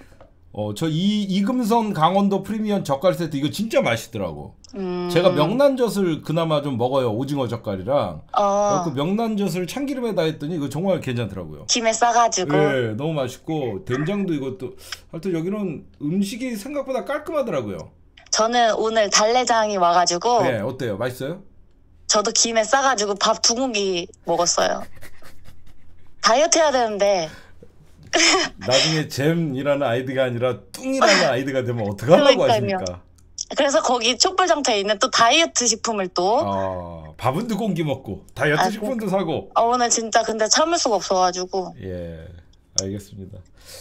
[SPEAKER 1] 어, 저 이 이금선 강원도 프리미엄 젓갈 세트 이거 진짜 맛있더라고. 음. 제가 명란젓을 그나마 좀 먹어요. 오징어 젓갈이랑. 어. 그 명란젓을 참기름에다 했더니 이거 정말 괜찮더라고요.
[SPEAKER 2] 김에 싸가지고. 네
[SPEAKER 1] 너무 맛있고 된장도 이것도 하여튼 여기는 음식이 생각보다 깔끔하더라고요.
[SPEAKER 2] 저는 오늘 달래장이 와가지고. 네,
[SPEAKER 1] 어때요? 맛있어요?
[SPEAKER 2] 저도 김에 싸가지고 밥 두 공기 먹었어요. 다이어트 해야
[SPEAKER 1] 되는데. 나중에 잼이라는 아이디가 아니라 뚱이라는 아이디가 되면 어떡하려고 하십니까?
[SPEAKER 2] 그래서 거기 촛불장터에 있는 또 다이어트 식품을 또
[SPEAKER 1] 어, 아, 밥은 두 공기 먹고 다이어트 아, 네. 식품도 사고.
[SPEAKER 2] 아, 오늘 진짜 근데 참을 수가 없어가지고.
[SPEAKER 1] 예, 알겠습니다.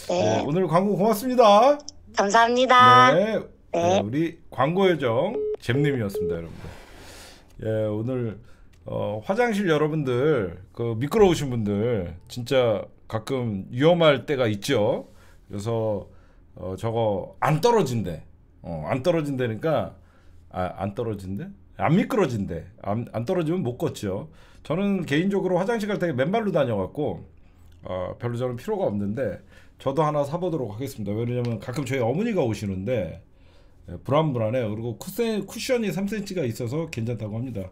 [SPEAKER 1] 네. 네, 오늘 광고 고맙습니다.
[SPEAKER 2] 감사합니다. 네. 네,
[SPEAKER 1] 네. 우리 광고 요정 잼님이었습니다, 여러분들. 예, 오늘 어, 화장실 여러분들 그 미끄러우신 분들 진짜 가끔 위험할 때가 있죠. 그래서 어, 저거 안 떨어진대. 어, 안 떨어진다니까 아, 안 떨어진대? 안 미끄러진대. 안, 안 떨어지면 못 걷죠. 저는 개인적으로 화장실 갈 때 맨발로 다녀갖고 어, 별로 저는 필요가 없는데 저도 하나 사보도록 하겠습니다. 왜냐면 가끔 저희 어머니가 오시는데 예, 불안불안해요. 그리고 쿠션, 쿠션이 3cm가 있어서 괜찮다고 합니다.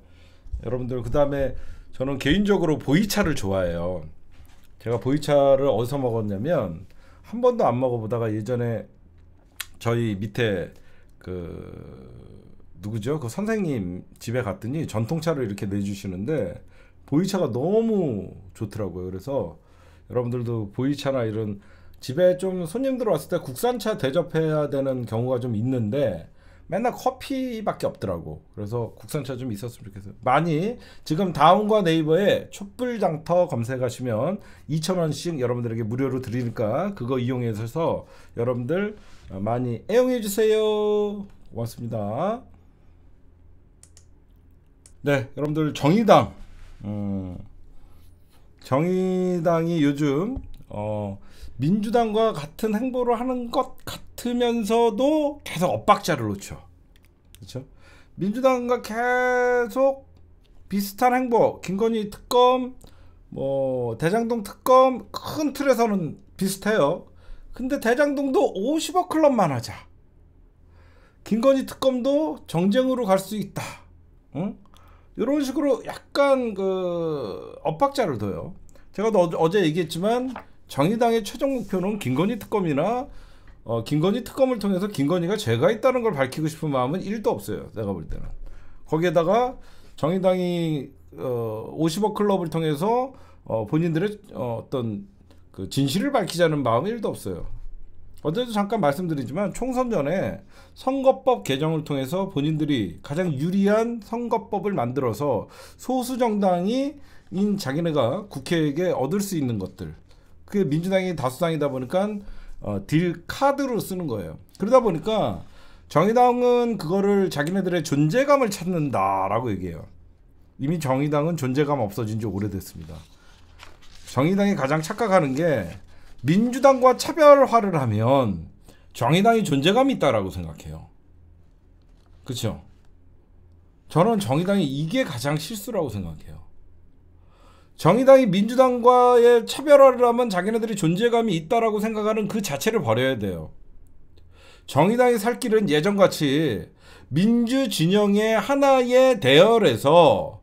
[SPEAKER 1] 여러분들 그 다음에 저는 개인적으로 보이차를 좋아해요. 제가 보이차를 어디서 먹었냐면 한 번도 안 먹어보다가 예전에 저희 밑에 그 누구죠? 그 선생님 집에 갔더니 전통차를 이렇게 내주시는데 보이차가 너무 좋더라고요. 그래서 여러분들도 보이차나 이런 집에 좀 손님들 왔을 때 국산차 대접해야 되는 경우가 좀 있는데 맨날 커피밖에 없더라고. 그래서 국산차 좀 있었으면 좋겠어요. 많이 지금 다운과 네이버에 촛불장터 검색하시면 2,000원씩 여러분들에게 무료로 드리니까 그거 이용해서 여러분들 어, 많이 애용해 주세요. 고맙습니다. 네, 여러분들 정의당 음, 정의당이 요즘 어, 민주당과 같은 행보를 하는 것 같으면서도 계속 엇박자를 놓죠. 그렇죠? 민주당과 계속 비슷한 행보, 김건희 특검, 뭐 대장동 특검 큰 틀에서는 비슷해요. 근데 대장동도 50억 클럽만 하자. 김건희 특검도 정쟁으로 갈 수 있다. 응? 이런 식으로 약간 그 엇박자를 둬요. 제가 어제 얘기했지만 정의당의 최종 목표는 김건희 특검이나 어, 김건희 특검을 통해서 김건희가 죄가 있다는 걸 밝히고 싶은 마음은 1도 없어요. 내가 볼 때는. 거기에다가 정의당이 어, 50억 클럽을 통해서 어, 본인들의 어, 떤그 진실을 밝히자는 마음이 1도 없어요. 어제도 잠깐 말씀드리지만 총선 전에 선거법 개정을 통해서 본인들이 가장 유리한 선거법을 만들어서 소수 정당이 인 자기네가 국회에게 얻을 수 있는 것들 그게 민주당이 다수당이다 보니까 어, 딜 카드로 쓰는 거예요. 그러다 보니까 정의당은 그거를 자기네들의 존재감을 찾는다라고 얘기해요. 이미 정의당은 존재감 없어진 지 오래됐습니다. 정의당이 가장 착각하는 게 민주당과 차별화를 하면 정의당이 존재감이 있다라고 생각해요. 그렇죠? 저는 정의당이 이게 가장 실수라고 생각해요. 정의당이 민주당과의 차별화를 하면 자기네들이 존재감이 있다라고 생각하는 그 자체를 버려야 돼요. 정의당이 살 길은 예전같이 민주 진영의 하나의 대열에서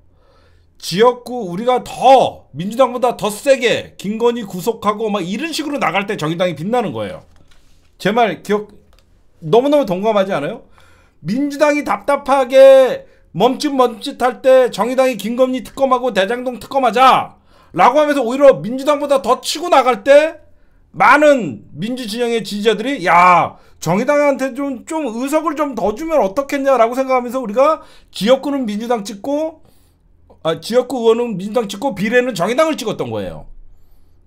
[SPEAKER 1] 지역구 우리가 더 민주당보다 더 세게 김건희 구속하고 막 이런 식으로 나갈 때 정의당이 빛나는 거예요. 제 말 기억 너무너무 동감하지 않아요? 민주당이 답답하게 멈칫멈칫할 때 정의당이 김건희 특검하고 대장동 특검하자 라고 하면서 오히려 민주당보다 더 치고 나갈 때 많은 민주진영의 지지자들이 야 정의당한테 좀, 좀 의석을 좀 더 주면 어떻겠냐라고 생각하면서 우리가 지역구는 민주당 찍고 아, 지역구 의원은 민주당 찍고 비례는 정의당을 찍었던 거예요.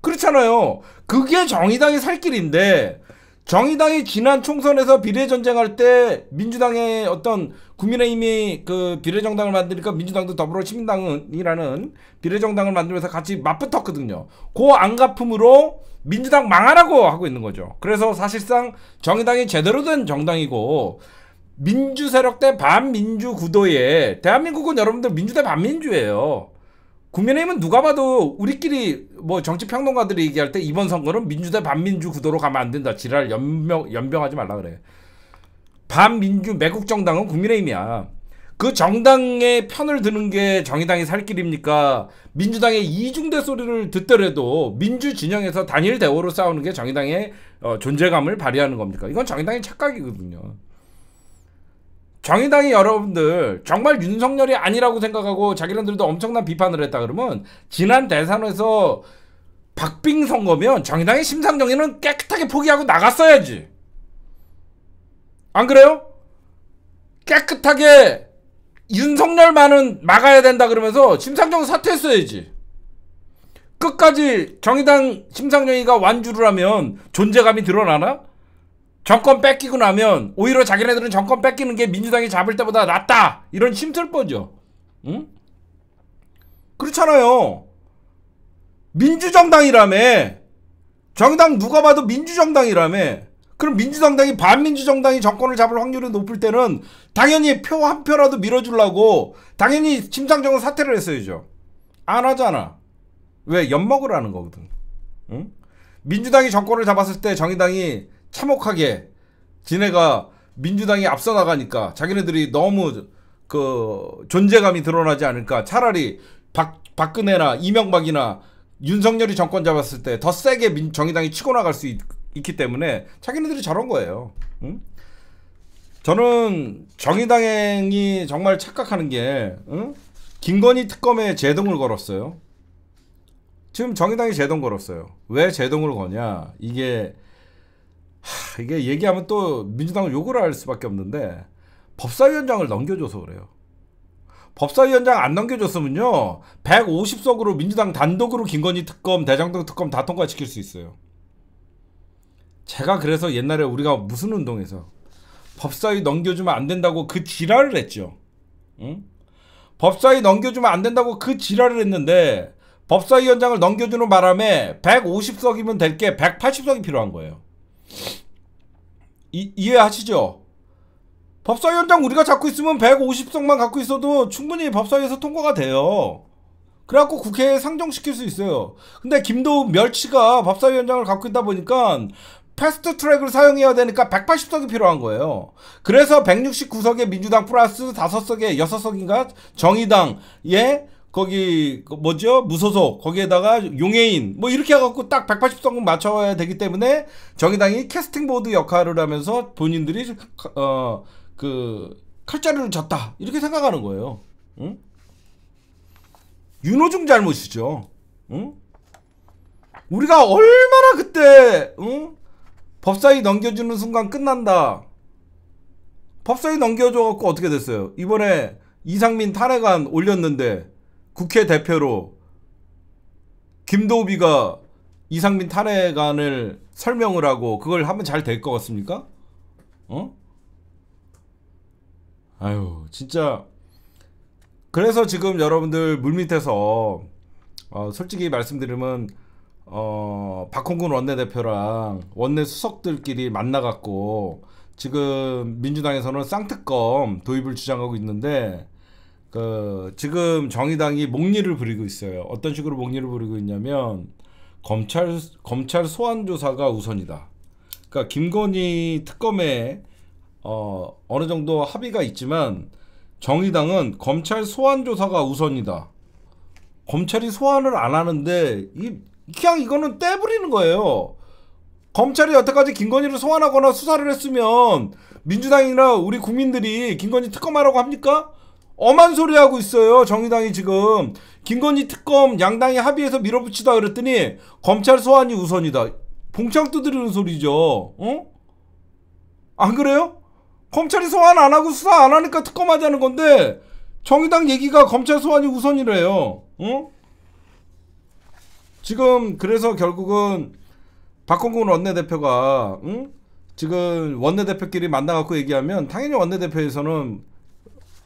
[SPEAKER 1] 그렇잖아요. 그게 정의당의 살 길인데 정의당이 지난 총선에서 비례 전쟁할 때 민주당의 어떤 국민의힘이 그 비례 정당을 만드니까 민주당도 더불어시민당이라는 비례 정당을 만들면서 같이 맞붙었거든요. 그 안갚음으로 민주당 망하라고 하고 있는 거죠. 그래서 사실상 정의당이 제대로 된 정당이고 민주 세력 대 반민주 구도에 대한민국은 여러분들 민주 대 반민주예요. 국민의힘은 누가 봐도 우리끼리 뭐 정치 평론가들이 얘기할 때 이번 선거는 민주 대 반민주 구도로 가면 안 된다. 지랄 연병 연병하지 말라 그래. 반민주 매국 정당은 국민의힘이야. 그 정당의 편을 드는 게 정의당이 살 길입니까? 민주당의 이중대 소리를 듣더라도 민주 진영에서 단일 대우로 싸우는 게 정의당의 어, 존재감을 발휘하는 겁니까? 이건 정의당의 착각이거든요. 정의당이 여러분들 정말 윤석열이 아니라고 생각하고 자기네들도 엄청난 비판을 했다 그러면 지난 대선에서 박빙 선거면 정의당의 심상정의는 깨끗하게 포기하고 나갔어야지. 안 그래요? 깨끗하게 윤석열만은 막아야 된다 그러면서 심상정 사퇴했어야지. 끝까지 정의당 심상정이가 완주를 하면 존재감이 드러나나? 정권 뺏기고 나면 오히려 자기네들은 정권 뺏기는 게 민주당이 잡을 때보다 낫다 이런 심쓸 뻔죠 응? 그렇잖아요 민주정당이라며 정당 누가 봐도 민주정당이라며 그럼 민주정당이 반민주정당이 정권을 잡을 확률이 높을 때는 당연히 표 한 표라도 밀어주려고 당연히 심상정은 사퇴를 했어야죠 안 하잖아 왜? 엿먹으라는 거거든 응? 민주당이 정권을 잡았을 때 정의당이 참혹하게 지네가 민주당이 앞서 나가니까 자기네들이 너무 그 존재감이 드러나지 않을까 차라리 박, 박근혜나 이명박이나 윤석열이 정권 잡았을 때 더 세게 민, 정의당이 치고 나갈 수 있, 기 때문에 자기네들이 저런 거예요. 응? 저는 정의당이 정말 착각하는 게 응? 김건희 특검에 제동을 걸었어요. 지금 정의당이 제동 걸었어요. 왜 제동을 거냐? 이게 하, 이게 얘기하면 또 민주당을 욕을 할 수밖에 없는데 법사위원장을 넘겨줘서 그래요. 법사위원장 안 넘겨줬으면요 150석으로 민주당 단독으로 김건희 특검, 대장동 특검 다 통과시킬 수 있어요. 제가 그래서 옛날에 우리가 무슨 운동에서 법사위 넘겨주면 안 된다고 그 지랄을 했죠. 응? 법사위 넘겨주면 안 된다고 그 지랄을 했는데 법사위원장을 넘겨주는 바람에 150석이면 될 게 180석이 필요한 거예요. 이, 이해하시죠? 법사위원장 우리가 잡고 있으면 150석만 갖고 있어도 충분히 법사위에서 통과가 돼요. 그래갖고 국회에 상정시킬 수 있어요. 근데 김도훈 멸치가 법사위원장을 갖고 있다 보니까 패스트 트랙을 사용해야 되니까 180석이 필요한 거예요. 그래서 169석의 민주당 플러스 5석에 6석인가 정의당예 거기 그 뭐죠 무소속 거기에다가 용해인 뭐 이렇게 해갖고 딱 180석 맞춰야 되기 때문에 정의당이 캐스팅 보드 역할을 하면서 본인들이 어 그 칼자루를 졌다 이렇게 생각하는 거예요. 응? 윤호중 잘못이죠. 응? 우리가 얼마나 그때 응? 법사위 넘겨주는 순간 끝난다. 법사위 넘겨줘갖고 어떻게 됐어요? 이번에 이상민 탄핵안 올렸는데 국회 대표로 김도비가 이상민 탄핵안을 설명을 하고 그걸 하면 잘 될 것 같습니까? 어? 아유 진짜 그래서 지금 여러분들 물밑에서 어, 솔직히 말씀드리면 어, 박홍근 원내대표랑 원내 수석들끼리 만나갖고 지금 민주당에서는 쌍특검 도입을 주장하고 있는데 그 지금 정의당이 목리를 부리고 있어요. 어떤 식으로 목리를 부리고 있냐면 검찰 검찰 소환 조사가 우선이다. 그러니까 김건희 특검에 어, 어느 정도 합의가 있지만 정의당은 검찰 소환 조사가 우선이다. 검찰이 소환을 안 하는데 이 그냥 이거는 떼버리는 거예요. 검찰이 여태까지 김건희를 소환하거나 수사를 했으면 민주당이나 우리 국민들이 김건희 특검하라고 합니까? 엄한 소리 하고 있어요. 정의당이 지금 김건희 특검 양당이 합의해서 밀어붙이다 그랬더니 검찰 소환이 우선이다. 봉창 두드리는 소리죠. 어? 안 그래요? 검찰이 소환 안 하고 수사 안 하니까 특검하자는 건데 정의당 얘기가 검찰 소환이 우선이래요. 어? 지금 그래서 결국은 박홍근 원내대표가 응? 지금 원내대표끼리 만나갖고 얘기하면 당연히 원내대표에서는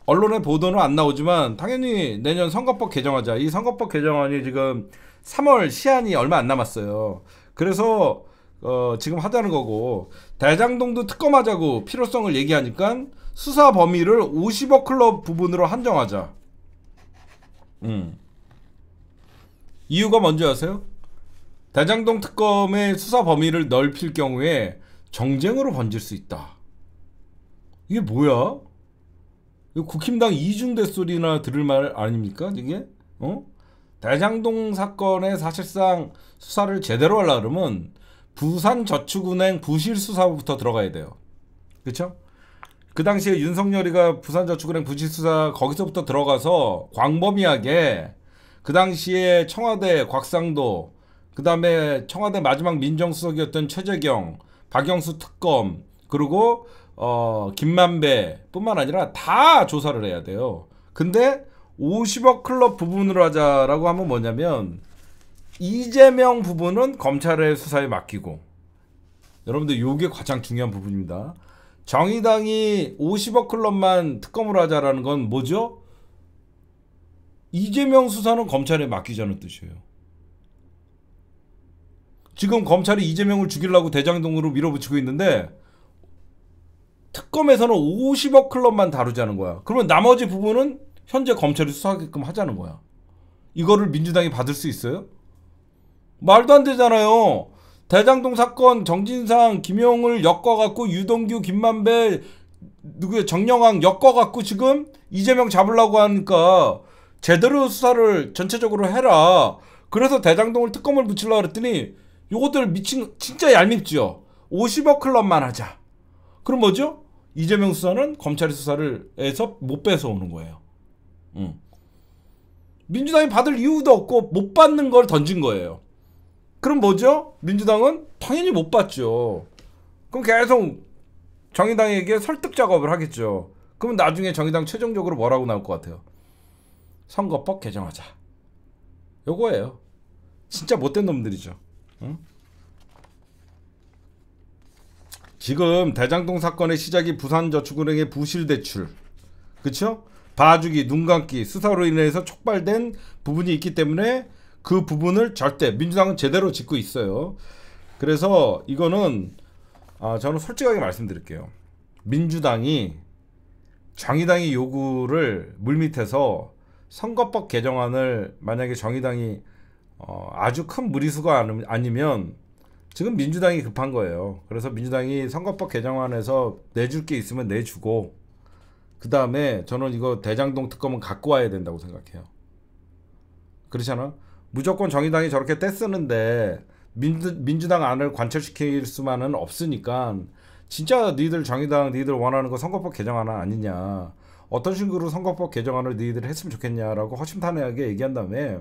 [SPEAKER 1] 언론의 보도는 안 나오지만 당연히 내년 선거법 개정하자. 이 선거법 개정안이 지금 3월 시한이 얼마 안 남았어요. 그래서 어, 지금 하자는 거고 대장동도 특검하자고 필요성을 얘기하니까 수사 범위를 50억 클럽 부분으로 한정하자. 음. 이유가 뭔지 아세요? 대장동 특검의 수사 범위를 넓힐 경우에 정쟁으로 번질 수 있다. 이게 뭐야? 국힘당 이중대 소리나 들을 말 아닙니까? 이게 어? 대장동 사건에 사실상 수사를 제대로 하려 그러면 부산저축은행 부실수사부터 들어가야 돼요. 그렇죠? 그 당시에 윤석열이가 부산저축은행 부실수사 거기서부터 들어가서 광범위하게 그 당시에 청와대 곽상도 그 다음에 청와대 마지막 민정수석이었던 최재경 박영수 특검 그리고 어, 김만배뿐만 아니라 다 조사를 해야 돼요. 근데 50억 클럽 부분으로 하자라고 하면 뭐냐면 이재명 부분은 검찰의 수사에 맡기고 여러분들 요게 가장 중요한 부분입니다. 정의당이 50억 클럽만 특검으로 하자라는 건 뭐죠? 이재명 수사는 검찰에 맡기자는 뜻이에요. 지금 검찰이 이재명을 죽이려고 대장동으로 밀어붙이고 있는데 특검에서는 50억 클럽만 다루자는 거야. 그러면 나머지 부분은 현재 검찰이 수사하게끔 하자는 거야. 이거를 민주당이 받을 수 있어요? 말도 안 되잖아요. 대장동 사건 정진상 김용을 엮어갖고 유동규 김만배 누구야 정영왕 엮어갖고 지금 이재명 잡으려고 하니까 제대로 수사를 전체적으로 해라. 그래서 대장동을 특검을 붙이려고 그랬더니 요것들 미친 진짜 얄밉죠 50억 클럽만 하자. 그럼 뭐죠? 이재명 수사는 검찰의 수사를해서못 뺏어오는 거예요. 음. 민주당이 받을 이유도 없고 못 받는 걸 던진 거예요. 그럼 뭐죠? 민주당은 당연히 못 받죠. 그럼 계속 정의당에게 설득 작업을 하겠죠. 그러면 나중에 정의당 최종적으로 뭐라고 나올 것 같아요? 선거법 개정하자. 요거예요. 진짜 못된 놈들이죠. 응? 지금 대장동 사건의 시작이 부산저축은행의 부실대출 그쵸? 봐주기, 눈감기, 수사로 인해서 촉발된 부분이 있기 때문에 그 부분을 절대 민주당은 제대로 짓고 있어요. 그래서 이거는 아, 저는 솔직하게 말씀드릴게요. 민주당이 정의당의 요구를 물밑에서 선거법 개정안을 만약에 정의당이 어, 아주 큰 무리수가 아니면 지금 민주당이 급한 거예요. 그래서 민주당이 선거법 개정안에서 내줄 게 있으면 내주고 그 다음에 저는 이거 대장동 특검은 갖고 와야 된다고 생각해요. 그렇잖아. 무조건 정의당이 저렇게 떼쓰는데 민주, 민주당 안을 관철시킬 수만은 없으니까 진짜 니들 정의당 니들 원하는 거 선거법 개정안 아니냐 어떤 식으로 선거법 개정안을 니들 했으면 좋겠냐라고 허심탄회하게 얘기한 다음에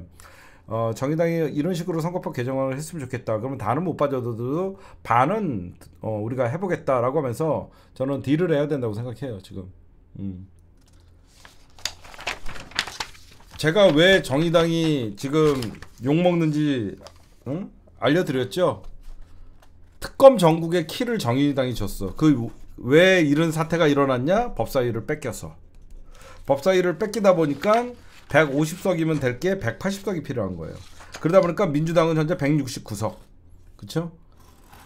[SPEAKER 1] 어, 정의당이 이런 식으로 선거법 개정안을 했으면 좋겠다. 그러면 다는 못 빠져도 반은 어, 우리가 해보겠다라고 하면서 저는 딜을 해야 된다고 생각해요. 지금. 음. 제가 왜 정의당이 지금 욕 먹는지 응? 알려드렸죠. 특검 전국의 키를 정의당이 줬어. 그 왜 이런 사태가 일어났냐? 법사위를 뺏겨서. 법사위를 뺏기다 보니까 150석이면 될 게 180석이 필요한 거예요. 그러다 보니까 민주당은 현재 169석. 그렇죠?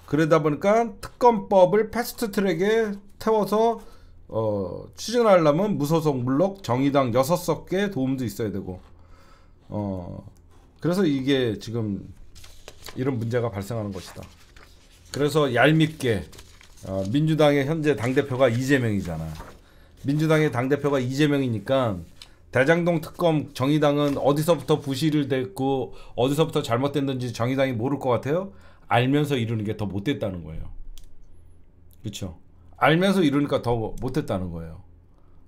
[SPEAKER 1] 그러다 보니까 특검법을 패스트트랙에 태워서 어, 추진하려면 무소속 물론 정의당 6석의 도움도 있어야 되고 어, 그래서 이게 지금 이런 문제가 발생하는 것이다. 그래서 얄밉게 어, 민주당의 현재 당대표가 이재명이잖아. 민주당의 당대표가 이재명이니까 대장동 특검 정의당은 어디서부터 부실을 됐고 어디서부터 잘못됐는지 정의당이 모를 것 같아요. 알면서 이루는 게 더 못됐다는 거예요. 그렇죠. 알면서 이루니까 더 못됐다는 거예요.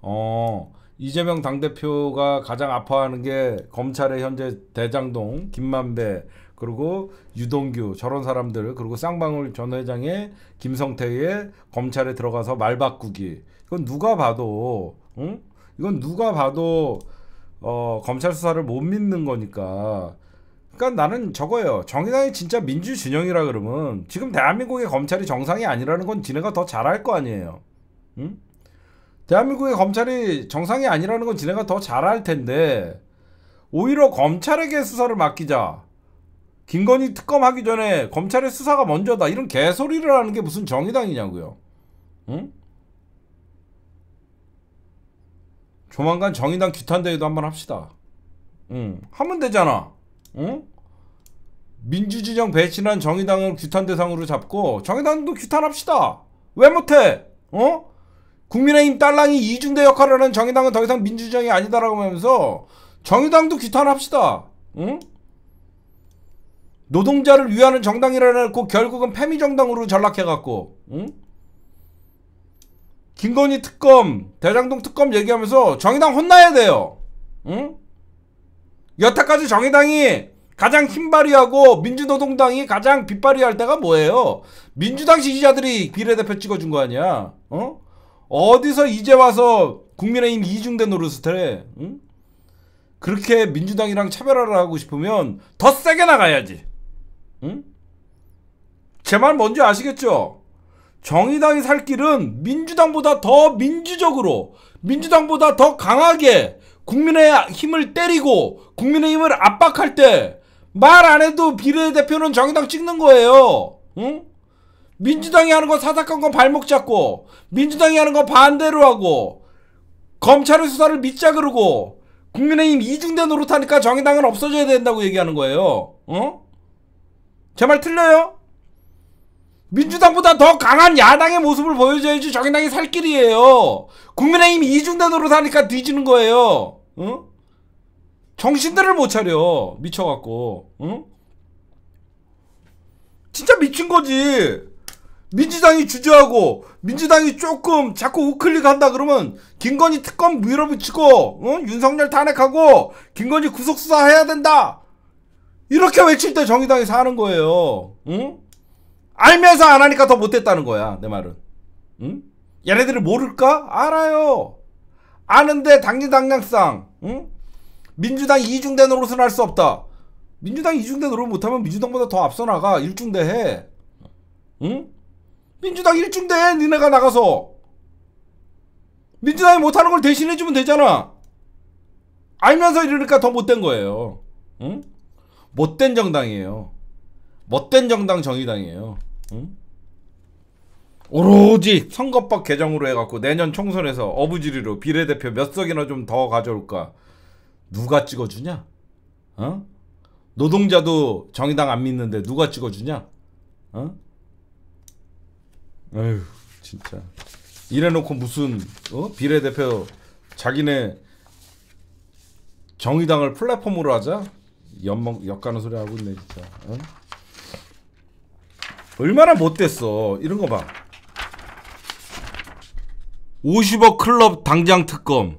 [SPEAKER 1] 어 이재명 당대표가 가장 아파하는 게 검찰의 현재 대장동 김만배 그리고 유동규 저런 사람들 그리고 쌍방울 전 회장의 김성태의 검찰에 들어가서 말 바꾸기 그건 누가 봐도 응? 이건 누가 봐도 어, 검찰 수사를 못 믿는 거니까. 그러니까 나는 저거예요. 정의당이 진짜 민주 진영이라 그러면 지금 대한민국의 검찰이 정상이 아니라는 건 지네가 더 잘할 거 아니에요. 응? 대한민국의 검찰이 정상이 아니라는 건 지네가 더 잘할 텐데 오히려 검찰에게 수사를 맡기자. 김건희 특검하기 전에 검찰의 수사가 먼저다. 이런 개소리를 하는 게 무슨 정의당이냐고요. 응? 조만간 정의당 규탄대회도 한번 합시다. 응. 하면 되잖아. 응? 민주진영 배신한 정의당을 규탄 대상으로 잡고 정의당도 규탄합시다. 왜 못해? 어? 국민의힘 딸랑이 이중대 역할을 하는 정의당은 더 이상 민주정이 아니다라고 하면서 정의당도 규탄합시다. 응? 노동자를 위하는 정당이라 해놓고 결국은 패미정당으로 전락해갖고 응? 김건희 특검, 대장동 특검 얘기하면서 정의당 혼나야 돼요. 응? 여태까지 정의당이 가장 힘발휘하고 민주노동당이 가장 빗발휘할 때가 뭐예요? 민주당 지지자들이 비례대표 찍어준 거 아니야? 어? 어디서 이제 와서 국민의힘 이중대 노릇을 해? 응? 그렇게 민주당이랑 차별화를 하고 싶으면 더 세게 나가야지. 응? 제 말 뭔지 아시겠죠? 정의당이 살 길은 민주당보다 더 민주적으로 민주당보다 더 강하게 국민의 힘을 때리고 국민의 힘을 압박할 때 말 안 해도 비례대표는 정의당 찍는 거예요. 응? 민주당이 하는 건 사사건 건 발목 잡고 민주당이 하는 건 반대로 하고 검찰의 수사를 밑자 그러고 국민의힘 이중대 노릇하니까 정의당은 없어져야 된다고 얘기하는 거예요. 어? 제말 틀려요? 민주당보다 더 강한 야당의 모습을 보여줘야지 정의당이 살 길이에요. 국민의힘 이이중단으로 사니까 뒤지는 거예요. 응? 정신들을 못 차려. 미쳐갖고. 응? 진짜 미친 거지. 민주당이 주저하고 민주당이 조금 자꾸 우클릭한다 그러면 김건희 특검 밀어붙이고 응? 윤석열 탄핵하고 김건희 구속수사 해야 된다. 이렇게 외칠 때 정의당이 사는 거예요. 응? 알면서 안 하니까 더 못했다는 거야 내 말은 응? 얘네들이 모를까? 알아요 아는데 당진 당량상 응? 민주당 이중대 노릇을 할수 없다 민주당 이중대 노릇 못하면 민주당보다 더 앞서 나가 일중대 해 응? 민주당 일중대 해 니네가 나가서 민주당이 못하는 걸 대신해주면 되잖아 알면서 이러니까 더 못된 거예요 응? 못 된 정당이에요 못된 정당 정의당이에요 응? 오로지 선거법 개정으로 해갖고 내년 총선에서 어부지리로 비례대표 몇 석이나 좀 더 가져올까 누가 찍어주냐? 어? 노동자도 정의당 안 믿는데 누가 찍어주냐? 어? 에휴 진짜 이래놓고 무슨 어? 비례대표 자기네 정의당을 플랫폼으로 하자? 엿먹, 엿가는 소리 하고 있네 진짜 어? 얼마나 못됐어 이런 거봐 50억 클럽 당장 특검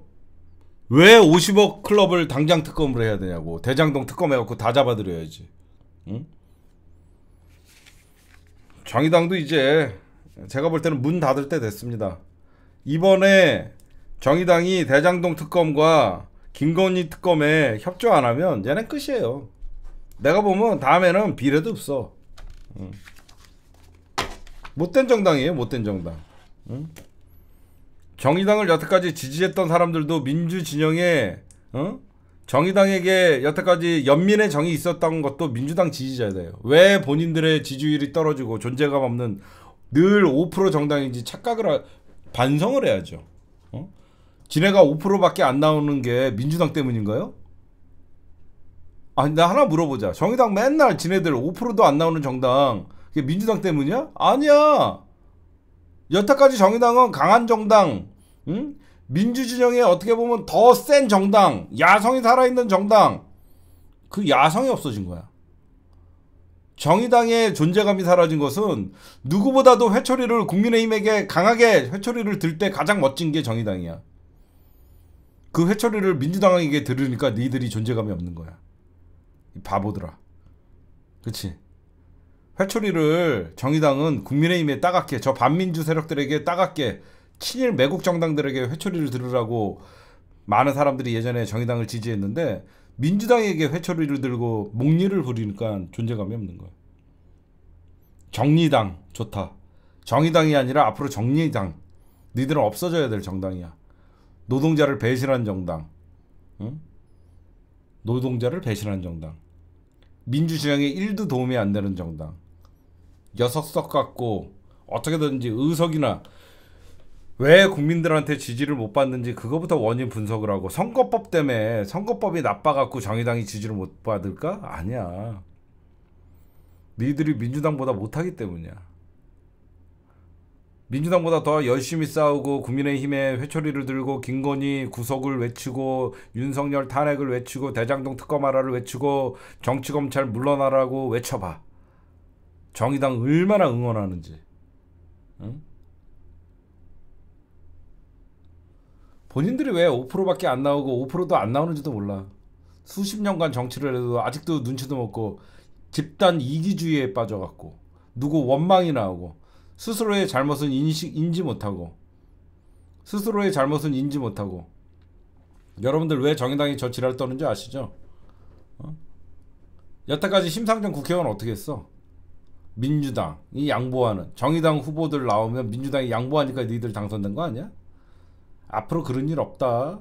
[SPEAKER 1] 왜 50억 클럽을 당장 특검으로 해야 되냐고 대장동 특검해갖고 다 잡아들여야지 응? 정의당도 이제 제가 볼 때는 문 닫을 때 됐습니다 이번에 정의당이 대장동 특검과 김건희 특검에 협조 안 하면 얘는 끝이에요 내가 보면 다음에는 비례도 없어 응. 못된 정당이에요 못된 정당 응? 정의당을 여태까지 지지했던 사람들도 민주진영에 응? 정의당에게 여태까지 연민의 정이 있었던 것도 민주당 지지자예요 왜 본인들의 지지율이 떨어지고 존재감 없는 늘 5% 정당인지 착각을 하, 반성을 해야죠 어? 지네가 5%밖에 안 나오는 게 민주당 때문인가요? 아니 나 하나 물어보자 정의당 맨날 지네들 5%도 안 나오는 정당 그게 민주당 때문이야? 아니야. 여태까지 정의당은 강한 정당, 응? 민주진영에 어떻게 보면 더 센 정당, 야성이 살아있는 정당, 그 야성이 없어진 거야. 정의당의 존재감이 사라진 것은 누구보다도 회초리를 국민의힘에게 강하게 회초리를 들 때 가장 멋진 게 정의당이야. 그 회초리를 민주당에게 들으니까 니들이 존재감이 없는 거야. 바보들아. 그치? 회초리를 정의당은 국민의힘에 따갑게 저 반민주 세력들에게 따갑게 친일 매국 정당들에게 회초리를 들으라고 많은 사람들이 예전에 정의당을 지지했는데 민주당에게 회초리를 들고 목리를 부리니까 존재감이 없는 거예요. 정리당 좋다. 정의당이 아니라 앞으로 정리당. 니들은 없어져야 될 정당이야. 노동자를 배신한 정당. 응? 노동자를 배신한 정당. 민주주의에 1도 도움이 안 되는 정당. 여섯석 갖고 어떻게든지 의석이나 왜 국민들한테 지지를 못 받는지 그거부터 원인 분석을 하고 선거법 때문에 선거법이 나빠갖고 정의당이 지지를 못 받을까? 아니야. 니들이 민주당보다 못하기 때문이야. 민주당보다 더 열심히 싸우고 국민의힘에 회초리를 들고 김건희 구속을 외치고 윤석열 탄핵을 외치고 대장동 특검하라를 외치고 정치검찰 물러나라고 외쳐봐. 정의당 얼마나 응원하는지. 응? 본인들이 왜 5%밖에 안 나오고 5%도 안 나오는지도 몰라. 수십 년간 정치를 해도 아직도 눈치도 먹고 집단 이기주의에 빠져갖고 누구 원망이 나오고 스스로의 잘못은 인식 인지 못하고 스스로의 잘못은 인지 못하고 여러분들 왜 정의당이 저 지랄 떠는지 아시죠? 어? 여태까지 심상정 국회의원 어떻게 했어? 민주당이 양보하는 정의당 후보들 나오면 민주당이 양보하니까 너희들 당선된 거 아니야? 앞으로 그런 일 없다.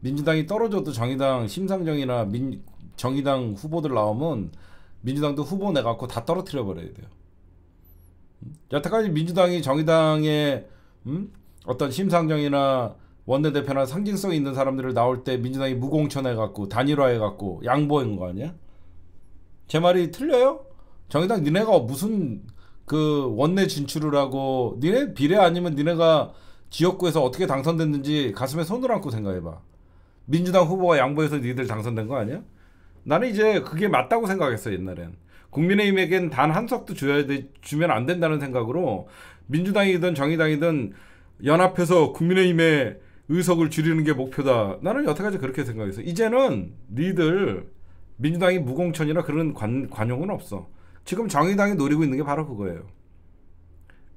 [SPEAKER 1] 민주당이 떨어져도 정의당 심상정이나 민, 정의당 후보들 나오면 민주당도 후보 내갖고 다 떨어뜨려 버려야 돼요. 여태까지 민주당이 정의당의 음? 어떤 심상정이나 원내대표나 상징성 있는 사람들을 나올 때 민주당이 무공천해갖고 단일화해갖고 양보한 거 아니야? 제 말이 틀려요? 정의당 니네가 무슨 그 원내 진출을 하고 니네 비례 아니면 니네가 지역구에서 어떻게 당선됐는지 가슴에 손을 안고 생각해봐. 민주당 후보가 양보해서 니들 당선된 거 아니야? 나는 이제 그게 맞다고 생각했어 옛날엔. 국민의힘에겐 단 한 석도 줘야 돼, 주면 안 된다는 생각으로 민주당이든 정의당이든 연합해서 국민의힘의 의석을 줄이는 게 목표다. 나는 여태까지 그렇게 생각했어. 이제는 니들 민주당이 무공천이나 그런 관, 관용은 없어. 지금 정의당이 노리고 있는 게 바로 그거예요.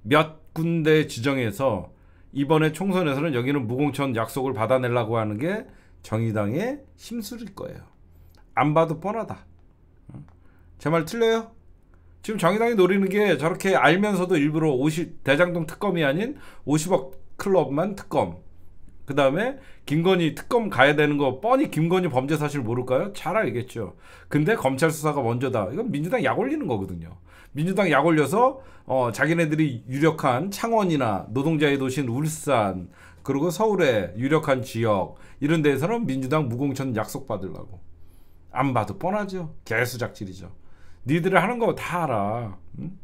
[SPEAKER 1] 몇 군데 지정해서 이번에 총선에서는 여기는 무공천 약속을 받아내려고 하는 게 정의당의 심술일 거예요. 안 봐도 뻔하다. 제 말 틀려요? 지금 정의당이 노리는 게 저렇게 알면서도 일부러 50 대장동 특검이 아닌 50억 클럽만 특검 그 다음에 김건희 특검 가야 되는 거 뻔히 김건희 범죄 사실 모를까요? 잘 알겠죠. 근데 검찰 수사가 먼저다. 이건 민주당 약 올리는 거거든요. 민주당 약 올려서 어, 자기네들이 유력한 창원이나 노동자의 도시인 울산 그리고 서울의 유력한 지역 이런 데에서는 민주당 무공천 약속 받으려고 안 봐도 뻔하죠. 개수작질이죠. 니들이 하는 거 다 알아. 응?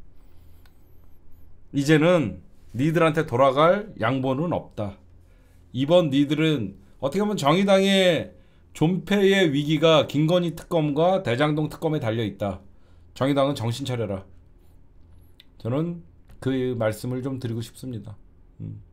[SPEAKER 1] 이제는 니들한테 돌아갈 양보는 없다. 이번 니들은 어떻게 보면 정의당의 존폐의 위기가 김건희 특검과 대장동 특검에 달려 있다. 정의당은 정신 차려라. 저는 그 말씀을 좀 드리고 싶습니다. 음.